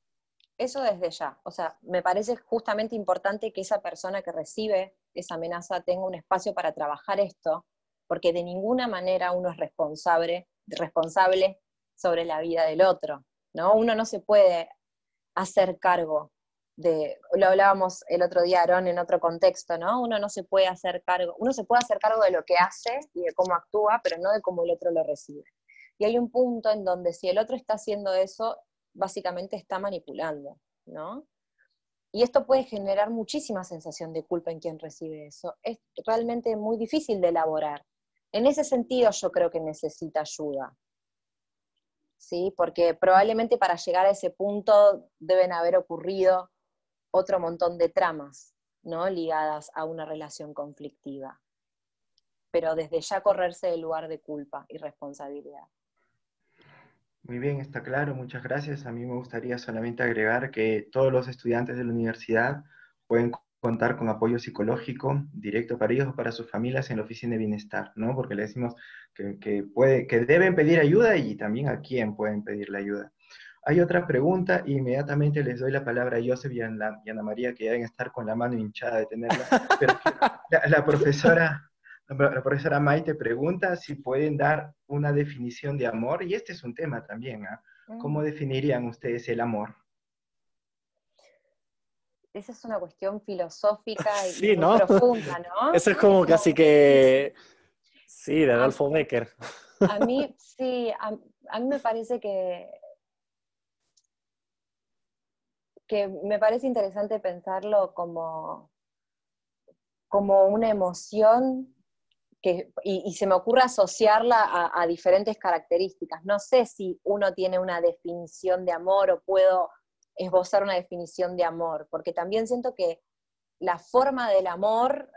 Eso desde ya. O sea, me parece justamente importante que esa persona que recibe esa amenaza tenga un espacio para trabajar esto, porque de ninguna manera uno es responsable, responsable sobre la vida del otro. ¿no? Uno no se puede hacer cargo lo hablábamos el otro día, Aaron, en otro contexto, ¿no? Uno no se puede hacer cargo, uno se puede hacer cargo de lo que hace y de cómo actúa, pero no de cómo el otro lo recibe. Y hay un punto en donde si el otro está haciendo eso, básicamente está manipulando, ¿no? Y esto puede generar muchísima sensación de culpa en quien recibe eso. Es realmente muy difícil de elaborar. En ese sentido yo creo que necesita ayuda. ¿Sí? Porque probablemente para llegar a ese punto deben haber ocurrido otro montón de tramas ¿no? ligadas a una relación conflictiva. Pero desde ya correrse del lugar de culpa y responsabilidad. Muy bien, está claro, muchas gracias. A mí me gustaría solamente agregar que todos los estudiantes de la universidad pueden contar con apoyo psicológico directo para ellos o para sus familias en la oficina de bienestar, ¿no? Porque le decimos que, puede, que deben pedir ayuda y también a quién pueden pedir la ayuda. Hay otra pregunta y inmediatamente les doy la palabra a Joseph y a, Ana, María, que deben estar con la mano hinchada de tenerla. la, profesora, la profesora Maite pregunta si pueden dar una definición de amor, y este es un tema también. ¿ah? Mm. ¿Cómo definirían ustedes el amor? Esa es una cuestión filosófica y profunda, ¿no? Eso es como casi que... Sí, de Adolfo Becker. A mí, sí, a mí me parece que me parece interesante pensarlo como, como una emoción y, se me ocurre asociarla a, a, diferentes características. No sé si uno tiene una definición de amor o puedo esbozar una definición de amor, porque también siento que la forma del amor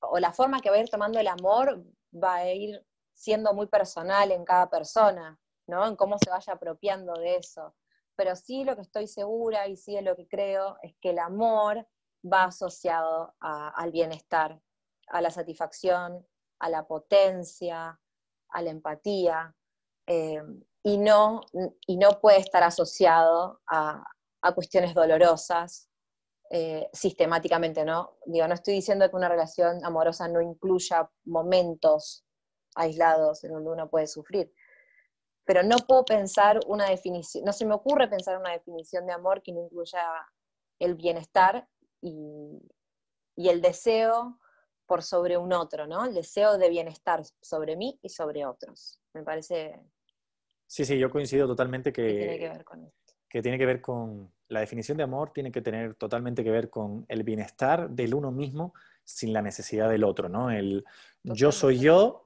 o la forma que va a ir tomando el amor va a ir siendo muy personal en cada persona, ¿no? En cómo se vaya apropiando de eso pero sí lo que estoy segura y sí lo que creo es que el amor va asociado al bienestar, a la satisfacción, a la potencia, a la empatía, eh, y, no, y no puede estar asociado a, cuestiones dolorosas eh, sistemáticamente, ¿no? Digo, no estoy diciendo que una relación amorosa no incluya momentos aislados en donde uno puede sufrir, pero no puedo pensar una definición, no se me ocurre pensar una definición de amor que no incluya el bienestar y, el deseo por sobre un otro, ¿no? El deseo de bienestar sobre mí y sobre otros. Me parece... Sí, sí, yo coincido totalmente que... que tiene que ver con esto. Que tiene que ver con... La definición de amor tiene que tener totalmente que ver con el bienestar del uno mismo sin la necesidad del otro, ¿no? El yo soy yo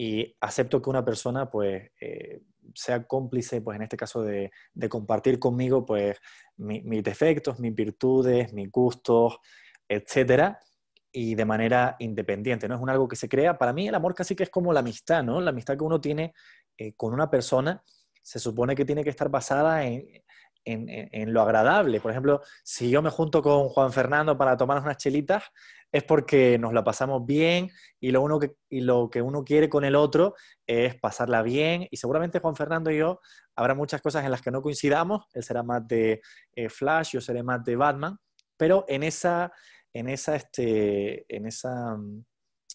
y acepto que una persona pues eh, sea cómplice, pues en este caso de, compartir conmigo pues mis defectos, mis virtudes, mis gustos, etcétera, y de manera independiente, ¿no? Es un algo que se crea, para mí el amor casi que es como la amistad, ¿no? La amistad que uno tiene eh, con una persona se supone que tiene que estar basada en, en, lo agradable. Por ejemplo, si yo me junto con Juan Fernando para tomar unas chelitas, es porque nos la pasamos bien y lo, uno que, y lo que uno quiere con el otro es pasarla bien. Y seguramente Juan Fernando y yo habrá muchas cosas en las que no coincidamos. Él será más de eh, Flash, yo seré más de Batman. Pero en esa, en esa, este, en esa, mm,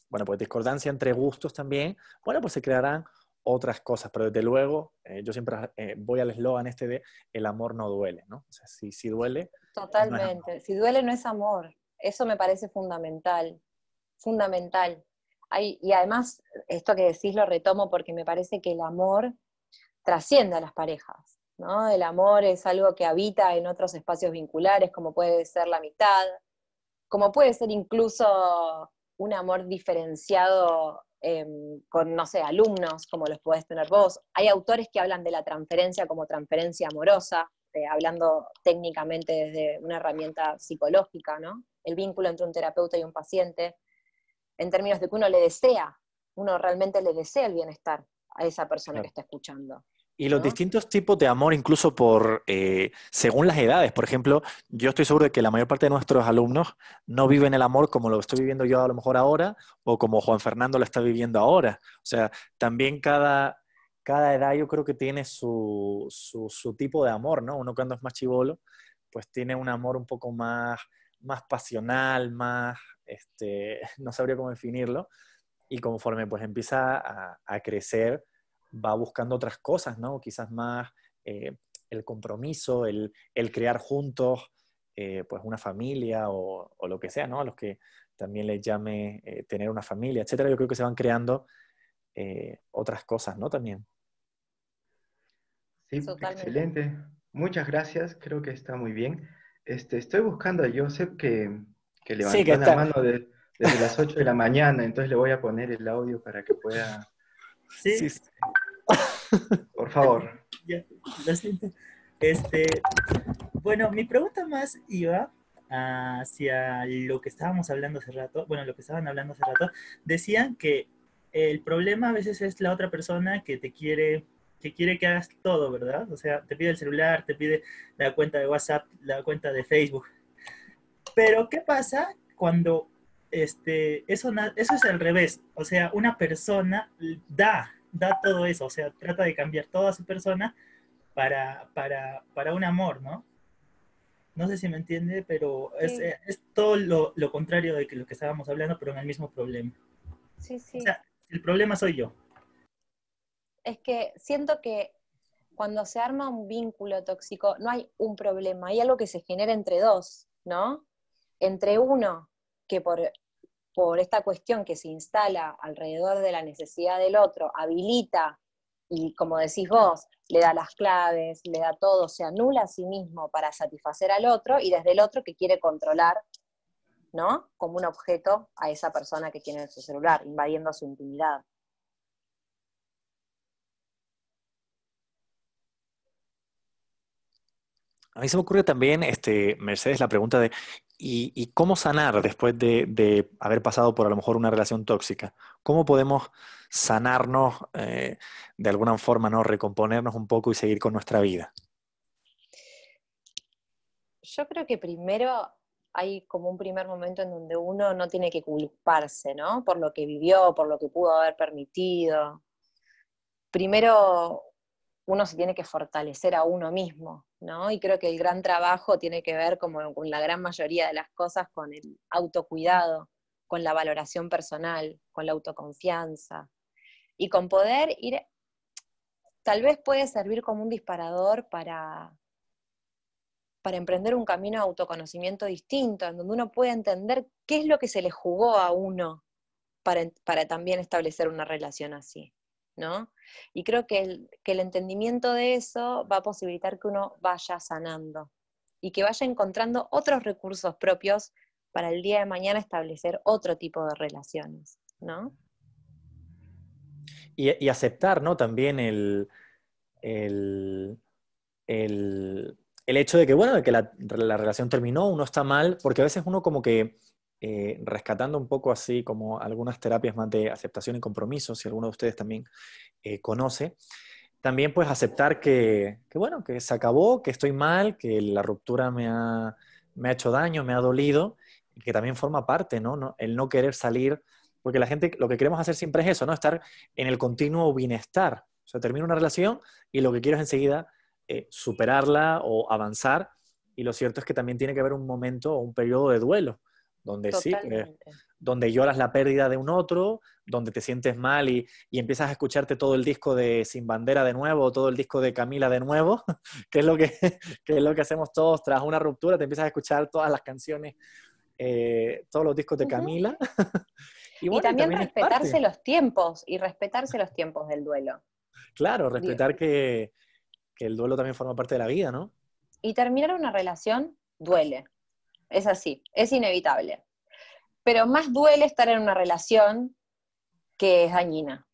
bueno, pues discordancia entre gustos también, bueno, pues se crearán otras cosas, pero desde luego eh, yo siempre eh, voy al eslogan este de el amor no duele, ¿no? O sea, si, si duele... Totalmente, si duele no es amor, eso me parece fundamental, fundamental. y además, esto que decís lo retomo porque me parece que el amor trasciende a las parejas, ¿no? El amor es algo que habita en otros espacios vinculares, como puede ser la mitad, como puede ser incluso un amor diferenciado Em, con, no sé, alumnos, como los podés tener vos. Hay autores que hablan de la transferencia como transferencia amorosa, eh, hablando técnicamente desde una herramienta psicológica, ¿no? El vínculo entre un terapeuta y un paciente, en términos de que uno le desea, uno realmente le desea el bienestar a esa persona que está escuchando. Y los distintos tipos de amor, incluso por eh, según las edades. Por ejemplo, yo estoy seguro de que la mayor parte de nuestros alumnos no viven el amor como lo estoy viviendo yo a lo mejor ahora o como Juan Fernando lo está viviendo ahora. O sea, también cada, edad yo creo que tiene su, tipo de amor, ¿no? Uno cuando es más chivolo, pues tiene un amor un poco más, más pasional, más, este, no sabría cómo definirlo. Y conforme pues empieza a, a crecer, va buscando otras cosas, ¿no? Quizás más eh, el compromiso, el, crear juntos, eh, pues una familia o, lo que sea, ¿no? A los que también les llame eh, tener una familia, etcétera. Yo creo que se van creando otras cosas, ¿no? También. Sí, excelente. Muchas gracias, creo que está muy bien. Este, estoy buscando a Joseph que, que levantó sí, que la mano desde las 8 de la mañana, entonces le voy a poner el audio para que pueda... sí. Por favor. Este, bueno, mi pregunta más iba hacia lo que estábamos hablando hace rato, bueno, lo que estaban hablando hace rato, decían que el problema a veces es la otra persona que te quiere, que quiere que hagas todo, ¿verdad? O sea, te pide el celular, te pide la cuenta de WhatsApp, la cuenta de Facebook. Pero, ¿qué pasa cuando este, eso, eso es al revés? O sea, una persona da da todo eso, o sea, trata de cambiar toda su persona para, para, un amor, ¿no? No sé si me entiende, pero es, eh, todo lo, contrario de lo que estábamos hablando, pero en el mismo problema. Sí, sí. O sea, el problema soy yo. Es que siento que cuando se arma un vínculo tóxico, no hay un problema, hay algo que se genera entre dos, ¿no? Entre uno, que por por esta cuestión que se instala alrededor de la necesidad del otro, habilita y, como decís vos, le da las claves, le da todo, se anula a sí mismo para satisfacer al otro y desde el otro que quiere controlar, ¿no? Como un objeto a esa persona que tiene en su celular, invadiendo su intimidad. A mí se me ocurre también, este, Mercedes, la pregunta de y, cómo sanar después de, haber pasado por a lo mejor una relación tóxica. ¿Cómo podemos sanarnos eh, de alguna forma, ¿no? recomponernos un poco y seguir con nuestra vida? Yo creo que primero hay como un primer momento en donde uno no tiene que culparse, ¿no? Por lo que vivió, por lo que pudo haber permitido. Primero uno se tiene que fortalecer a uno mismo, ¿no? Y creo que el gran trabajo tiene que ver, como con la gran mayoría de las cosas, con el autocuidado, con la valoración personal, con la autoconfianza y con poder ir, tal vez puede servir como un disparador para, para emprender un camino de autoconocimiento distinto, en donde uno puede entender qué es lo que se le jugó a uno para también establecer una relación así. ¿no? Y creo que el, entendimiento de eso va a posibilitar que uno vaya sanando y que vaya encontrando otros recursos propios para el día de mañana establecer otro tipo de relaciones, ¿no? Y, aceptar, ¿no? También el, hecho de que, bueno, que la, la, relación terminó, uno está mal, porque a veces uno como que eh, rescatando un poco así como algunas terapias más de aceptación y compromiso, si alguno de ustedes también eh, conoce, también pues aceptar que, bueno, que se acabó, que estoy mal, que la ruptura me ha, hecho daño, me ha dolido, que también forma parte, ¿no? El no querer salir, porque la gente lo que queremos hacer siempre es eso, ¿no? Estar en el continuo bienestar. O sea, termino una relación y lo que quiero es enseguida eh, superarla o avanzar. Y lo cierto es que también tiene que haber un momento o un periodo de duelo donde sí, eh, donde lloras la pérdida de un otro, donde te sientes mal y, empiezas a escucharte todo el disco de Sin Bandera de nuevo, todo el disco de Camila de nuevo, que es lo que, que, es lo que hacemos todos tras una ruptura, te empiezas a escuchar todas las canciones, eh, todos los discos de Camila. y, también, respetarse los tiempos, y respetarse los tiempos del duelo. Claro, respetar que, que el duelo también forma parte de la vida, ¿no? Y terminar una relación duele, es así, es inevitable. Pero más duele estar en una relación que es dañina.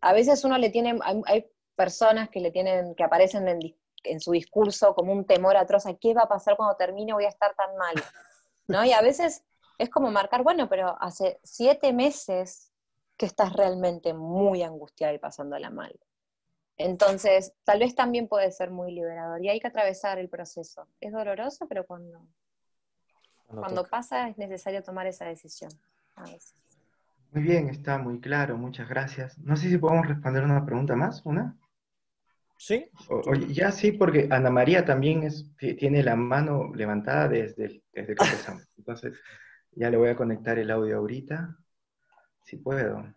A veces uno le tiene, hay, personas que le tienen, que aparecen en, su discurso como un temor atroz qué va a pasar cuando termine, voy a estar tan mal. ¿No? Y a veces es como marcar, bueno, pero hace siete meses que estás realmente muy angustiada y pasándola mal. Entonces, tal vez también puede ser muy liberador y hay que atravesar el proceso. Es doloroso, pero cuando, cuando, pasa es necesario tomar esa decisión. Muy bien, está muy claro, muchas gracias. No sé si podemos responder una pregunta más, una. Sí. ya sí, porque Ana María también tiene la mano levantada desde, el, desde que empezamos. Entonces, ya le voy a conectar el audio ahorita, si puedo.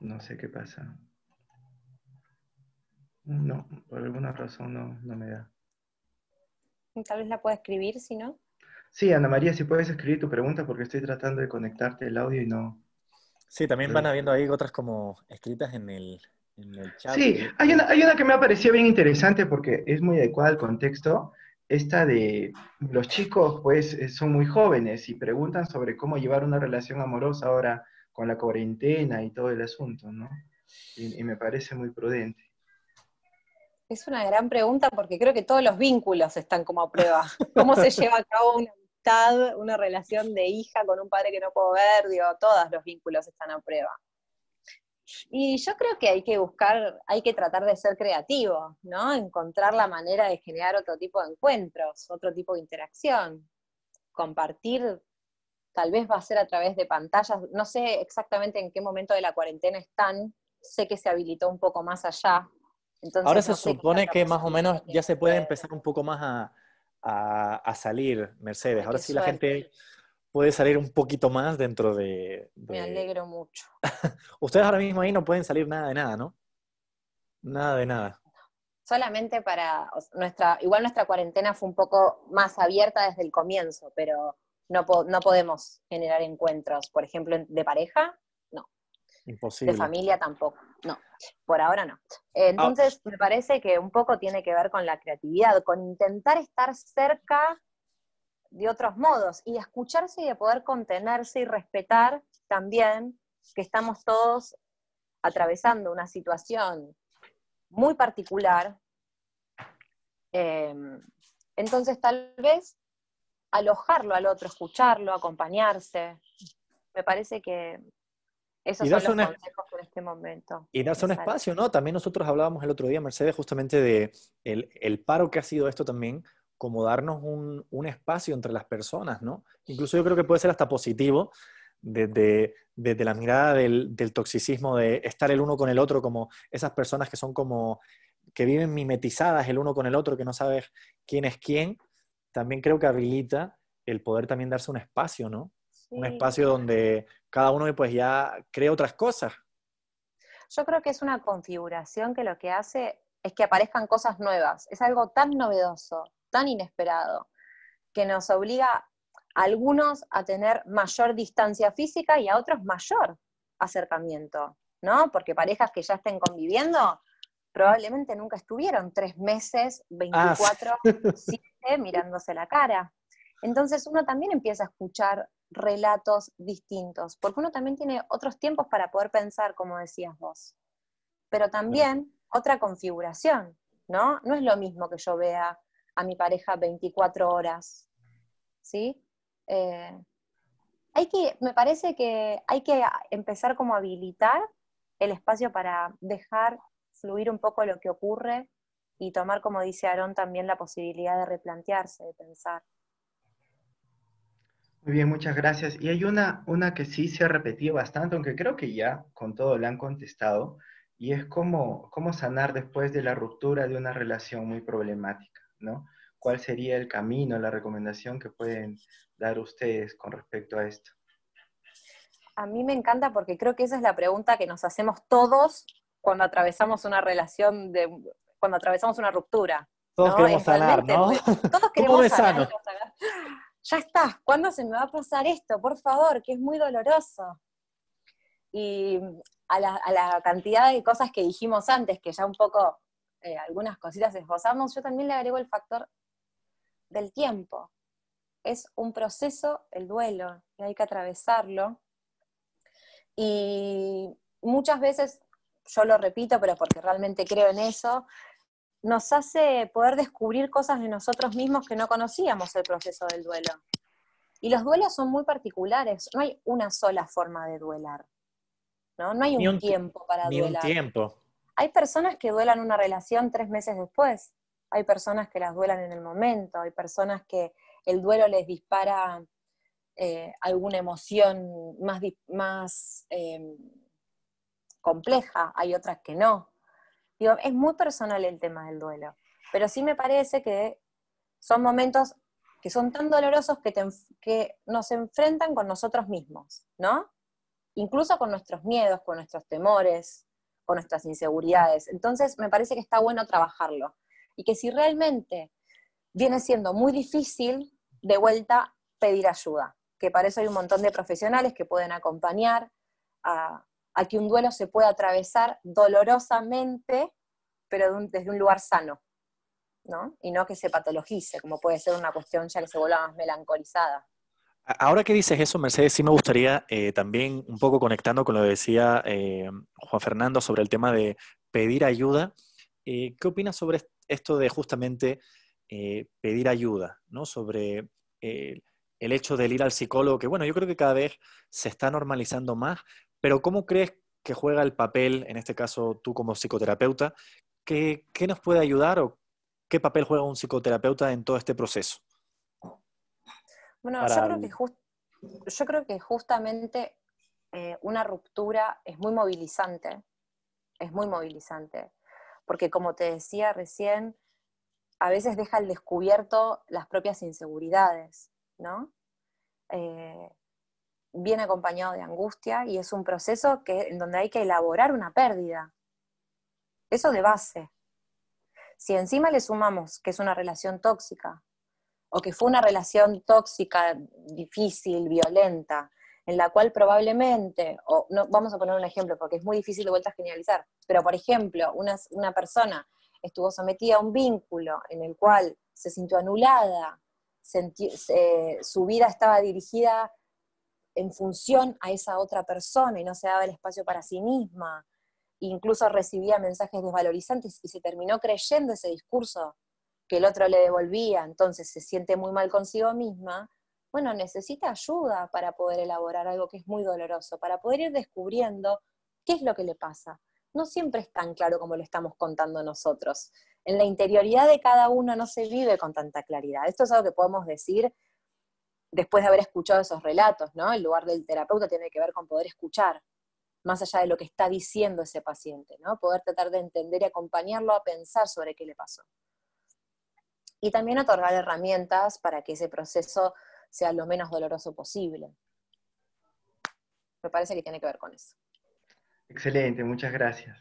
No sé qué pasa. No, por alguna razón no, no me da. Tal vez la pueda escribir, si no. Sí, Ana María, si puedes escribir tu pregunta porque estoy tratando de conectarte el audio y no. Sí, también van habiendo ahí otras como escritas en el, chat. Sí, hay una, hay una que me ha parecido bien interesante porque es muy adecuada al contexto. Esta de los chicos, pues, eh, son muy jóvenes y preguntan sobre cómo llevar una relación amorosa ahora con la cuarentena y todo el asunto, ¿no? y me parece muy prudente. Es una gran pregunta porque creo que todos los vínculos están como a prueba. ¿Cómo se lleva a cabo una amistad, una relación de hija con un padre que no puedo ver? Digo, todos los vínculos están a prueba. Y yo creo que hay que buscar, hay que tratar de ser creativo, ¿no? Encontrar la manera de generar otro tipo de encuentros, otro tipo de interacción. Compartir, tal vez va a ser a través de pantallas, no sé exactamente en qué momento de la cuarentena están, sé que se habilitó un poco más allá, Ahora se supone que más o menos ya se puede empezar un poco más a, salir, ah, Mercedes. Ahora sí la gente puede salir un poquito más dentro de... Me alegro mucho. Ustedes ahora mismo ahí no pueden salir nada de nada, ¿no? Nada de nada. Solamente para nuestra, igual nuestra cuarentena fue un poco más abierta desde el comienzo, pero no, no podemos generar encuentros, por ejemplo, de pareja, no. Imposible. De familia tampoco no, por ahora no. Entonces, ah. me parece que un poco tiene que ver con la creatividad, con intentar estar cerca de otros modos y escucharse y poder contenerse y respetar también que estamos todos atravesando una situación muy particular. Em, entonces, tal vez alojarlo al otro, escucharlo, acompañarse, me parece que, y son este momento. Y darse un espacio, ¿no? También nosotros hablábamos el otro día, Mercedes, justamente de el, el paro que ha sido esto también, como darnos un, un, espacio entre las personas, ¿no? Incluso yo creo que puede ser hasta positivo desde, desde la mirada del, del, toxicismo, de estar el uno con el otro, como esas personas que son como, que viven mimetizadas el uno con el otro, que no sabes quién es quién, también creo que habilita el poder también darse un espacio, ¿no? Un espacio donde cada uno pues ya cree otras cosas. Yo creo que es una configuración que lo que hace es que aparezcan cosas nuevas. Es algo tan novedoso, tan inesperado, que nos obliga a algunos a tener mayor distancia física y a otros mayor acercamiento, ¿no? Porque parejas que ya estén conviviendo probablemente nunca estuvieron tres meses, 24, 7, ah, mirándose la cara. Entonces uno también empieza a escuchar relatos distintos, porque uno también tiene otros tiempos para poder pensar, como decías vos, pero también otra configuración, ¿no? No es lo mismo que yo vea a mi pareja 24 horas, ¿sí? Eh, hay que, me parece que hay que empezar como a habilitar el espacio para dejar fluir un poco lo que ocurre y tomar, como dice Aarón, también la posibilidad de replantearse, de pensar. Muy bien, muchas gracias. Y hay una, una que sí se ha repetido bastante, aunque creo que ya con todo la han contestado, y es cómo, cómo sanar después de la ruptura de una relación muy problemática, ¿no? ¿Cuál sería el camino, la recomendación que pueden dar ustedes con respecto a esto? A mí me encanta porque creo que esa es la pregunta que nos hacemos todos cuando atravesamos una relación de cuando atravesamos una ruptura. Todos queremos sanar, ¿no? Pues, todos queremos sanar, ya está, ¿cuándo se me va a pasar esto? Por favor, que es muy doloroso. Y a la, cantidad de cosas que dijimos antes, que ya un poco eh, algunas cositas esbozamos, yo también le agrego el factor del tiempo. Es un proceso el duelo y hay que atravesarlo. Y muchas veces, yo lo repito, pero porque realmente creo en eso, nos hace poder descubrir cosas de nosotros mismos que no conocíamos el proceso del duelo. Y los duelos son muy particulares, no hay una sola forma de duelar, ¿no? hay un, tiempo para duelar. Hay personas que duelan una relación tres meses después, hay personas que las duelan en el momento, hay personas que el duelo les dispara eh, alguna emoción más, más em, compleja, hay otras que no es muy personal el tema del duelo, pero sí me parece que son momentos que son tan dolorosos que, que nos enfrentan con nosotros mismos, ¿no? Incluso con nuestros miedos, con nuestros temores, con nuestras inseguridades. Entonces, me parece que está bueno trabajarlo. Y que si realmente viene siendo muy difícil, de vuelta pedir ayuda, que para eso hay un montón de profesionales que pueden acompañar a, a que un duelo se pueda atravesar dolorosamente, pero desde un lugar sano, ¿no? Y no que se patologice, como puede ser una cuestión ya que se vuelva más melancolizada. Ahora que dices eso, Mercedes, sí me gustaría eh, también un poco conectando con lo que decía eh, Juan Fernando sobre el tema de pedir ayuda. Eh, ¿Qué opinas sobre esto de justamente pedir ayuda? ¿no? Sobre el hecho del ir al psicólogo, que bueno, yo creo que cada vez se está normalizando más, pero ¿cómo crees que juega el papel, en este caso tú como psicoterapeuta, ¿qué, nos puede ayudar o qué papel juega un psicoterapeuta en todo este proceso? Bueno, yo, creo que justamente eh, una ruptura es muy movilizante, es muy movilizante, porque como te decía recién, a veces deja al descubierto las propias inseguridades, ¿no? Eh, viene acompañado de angustia y es un proceso que, en donde hay que elaborar una pérdida. Eso de base. Si encima le sumamos que es una relación tóxica, o que fue una relación tóxica, difícil, violenta, en la cual probablemente, o no, vamos a poner un ejemplo porque es muy difícil de vuelta a generalizar, pero por ejemplo, una, persona estuvo sometida a un vínculo en el cual se sintió anulada, eh, su vida estaba dirigida en función a esa otra persona y no se daba el espacio para sí misma. Incluso recibía mensajes desvalorizantes y se terminó creyendo ese discurso que el otro le devolvía, entonces se siente muy mal consigo misma. Bueno, necesita ayuda para poder elaborar algo que es muy doloroso, para poder ir descubriendo qué es lo que le pasa. No siempre es tan claro como lo estamos contando nosotros. En la interioridad de cada uno no se vive con tanta claridad. Esto es algo que podemos decir después de haber escuchado esos relatos, ¿no? El lugar del terapeuta tiene que ver con poder escuchar, más allá de lo que está diciendo ese paciente, ¿no? Poder tratar de entender y acompañarlo a pensar sobre qué le pasó. Y también otorgar herramientas para que ese proceso sea lo menos doloroso posible. Me parece que tiene que ver con eso. Excelente, muchas gracias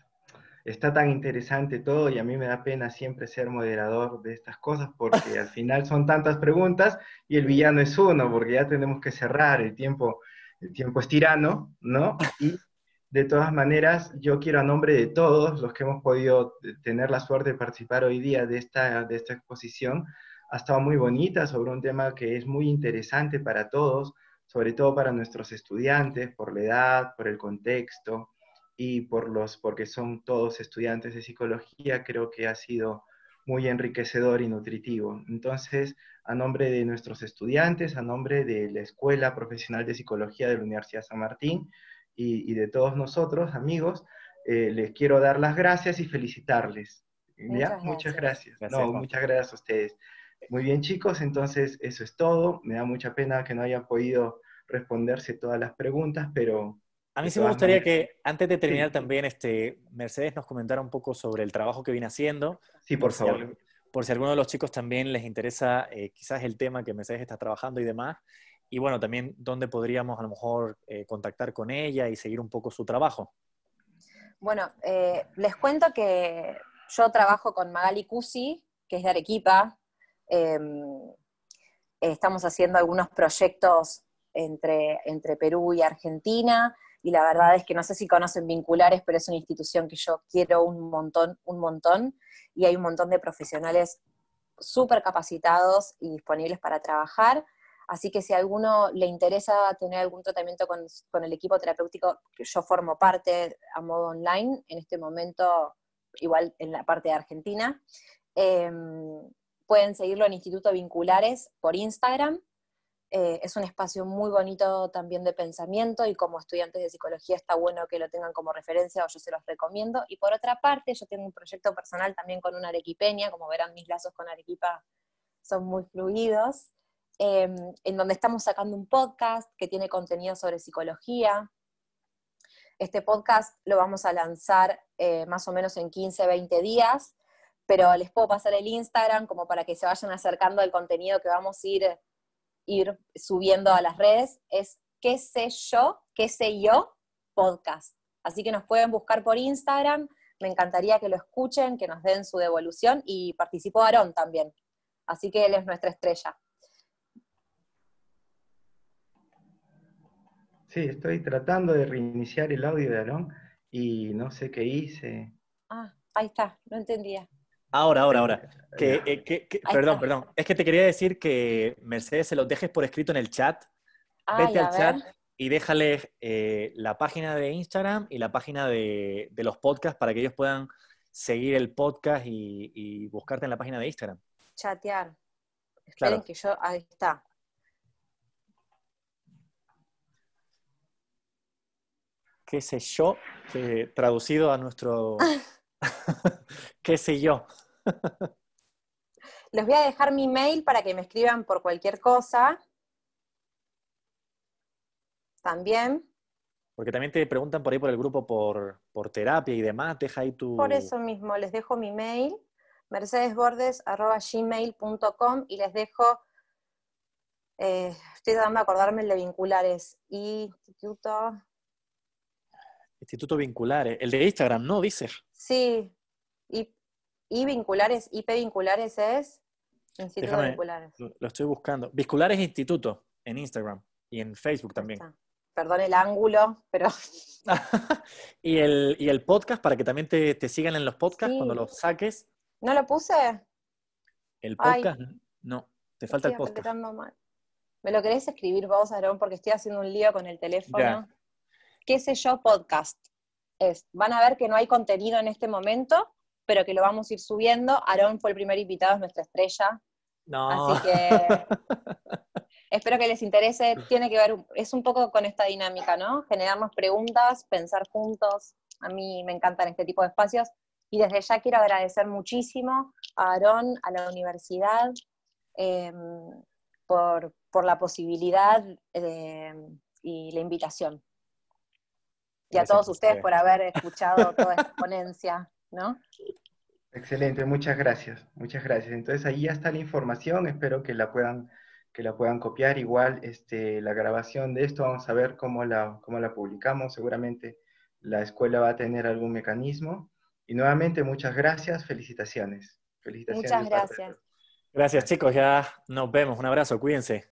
está tan interesante todo y a mí me da pena siempre ser moderador de estas cosas porque al final son tantas preguntas y el villano es uno, porque ya tenemos que cerrar, el tiempo, el tiempo es tirano, ¿no? Y de todas maneras, yo quiero a nombre de todos los que hemos podido tener la suerte de participar hoy día de esta, de esta exposición, ha estado muy bonita sobre un tema que es muy interesante para todos, sobre todo para nuestros estudiantes, por la edad, por el contexto, y por los, porque son todos estudiantes de psicología, creo que ha sido muy enriquecedor y nutritivo. Entonces, a nombre de nuestros estudiantes, a nombre de la Escuela Profesional de Psicología de la Universidad San Martín y, de todos nosotros, amigos, eh, les quiero dar las gracias y felicitarles. Muchas, gracias. muchas gracias a ustedes. Muy bien, chicos, entonces eso es todo. Me da mucha pena que no haya podido responderse todas las preguntas, pero a mí sí me gustaría que antes de terminar también, este, Mercedes nos comentara un poco sobre el trabajo que viene haciendo. Sí, por, favor. por si a alguno de los chicos también les interesa eh, quizás el tema que Mercedes está trabajando y demás. Y bueno, también dónde podríamos a lo mejor eh, contactar con ella y seguir un poco su trabajo. Bueno, eh, les cuento que yo trabajo con Magali Cusi, que es de Arequipa. Em, estamos haciendo algunos proyectos entre, entre Perú y Argentina y la verdad es que no sé si conocen Vinculares, pero es una institución que yo quiero un montón, un montón, y hay un montón de profesionales súper capacitados y disponibles para trabajar. Así que si a alguno le interesa tener algún tratamiento con, el equipo terapéutico, que yo formo parte a modo online, en este momento igual en la parte de Argentina, em, pueden seguirlo en Instituto Vinculares por Instagram eh, es un espacio muy bonito también de pensamiento y como estudiantes de psicología está bueno que lo tengan como referencia o yo se los recomiendo. Y por otra parte, yo tengo un proyecto personal también con una arequipeña, como verán mis lazos con Arequipa son muy fluidos, em, en donde estamos sacando un podcast que tiene contenido sobre psicología. Este podcast lo vamos a lanzar eh, más o menos en 15, 20 días, pero les puedo pasar el Instagram como para que se vayan acercando al contenido que vamos a ir ir subiendo a las redes, es qué sé yo, qué sé yo, podcast. Así que nos pueden buscar por Instagram, me encantaría que lo escuchen, que nos den su devolución y participó Aarón también. Así que él es nuestra estrella. Sí, estoy tratando de reiniciar el audio de Aarón y no sé qué hice. Ah, ahí está, no entendía. Ahora, ahora, ahora. Que, eh, perdón, perdón. Es que te quería decir que, Mercedes, se los dejes por escrito en el chat. Vete al chat y déjales eh, la página de Instagram y la página de, los podcasts para que ellos puedan seguir el podcast y, buscarte en la página de Instagram. Chatear. Esperen que yo, ahí está. qué sé yo, eh, traducido a nuestro qué sé yo. Les voy a dejar mi mail para que me escriban por cualquier cosa. También. Porque también te preguntan por ahí por el grupo por, terapia y demás, deja ahí tu... Por eso mismo, les dejo mi mail, mercedesbordes.gmail.com y les dejo, eh, estoy tratando de acordarme el de vinculares, instituto, Instituto Vinculares. El de Instagram, ¿no? dices. Sí. Y, Vinculares, IP Vinculares es Instituto Vinculares. Lo, estoy buscando. Vinculares Instituto en Instagram y en Facebook también. Perdón el ángulo, pero. y, el, y el podcast, para que también te, sigan en los podcasts cuando los saques. ¿No lo puse? El podcast, no. Te falta el podcast. ¿Me lo querés escribir vos, Aarón? Porque estoy haciendo un lío con el teléfono qué sé yo podcast. van a ver que no hay contenido en este momento, pero que lo vamos a ir subiendo. Aarón fue el primer invitado, es nuestra estrella. No. Así que espero que les interese. Tiene que ver, es un poco con esta dinámica, ¿no? más preguntas, pensar juntos. A mí me encantan este tipo de espacios. Y desde ya quiero agradecer muchísimo a Aarón, a la universidad, em, por, la posibilidad eh, y la invitación y a todos ustedes por haber escuchado toda esta ponencia, ¿no? Excelente, muchas gracias, muchas gracias. Entonces ahí ya está la información, espero que la puedan, que la puedan copiar. Igual este, la grabación de esto, vamos a ver cómo la, cómo la publicamos. Seguramente la escuela va a tener algún mecanismo. Y nuevamente, muchas gracias, felicitaciones. felicitaciones muchas gracias. Gracias chicos, ya nos vemos. Un abrazo, cuídense.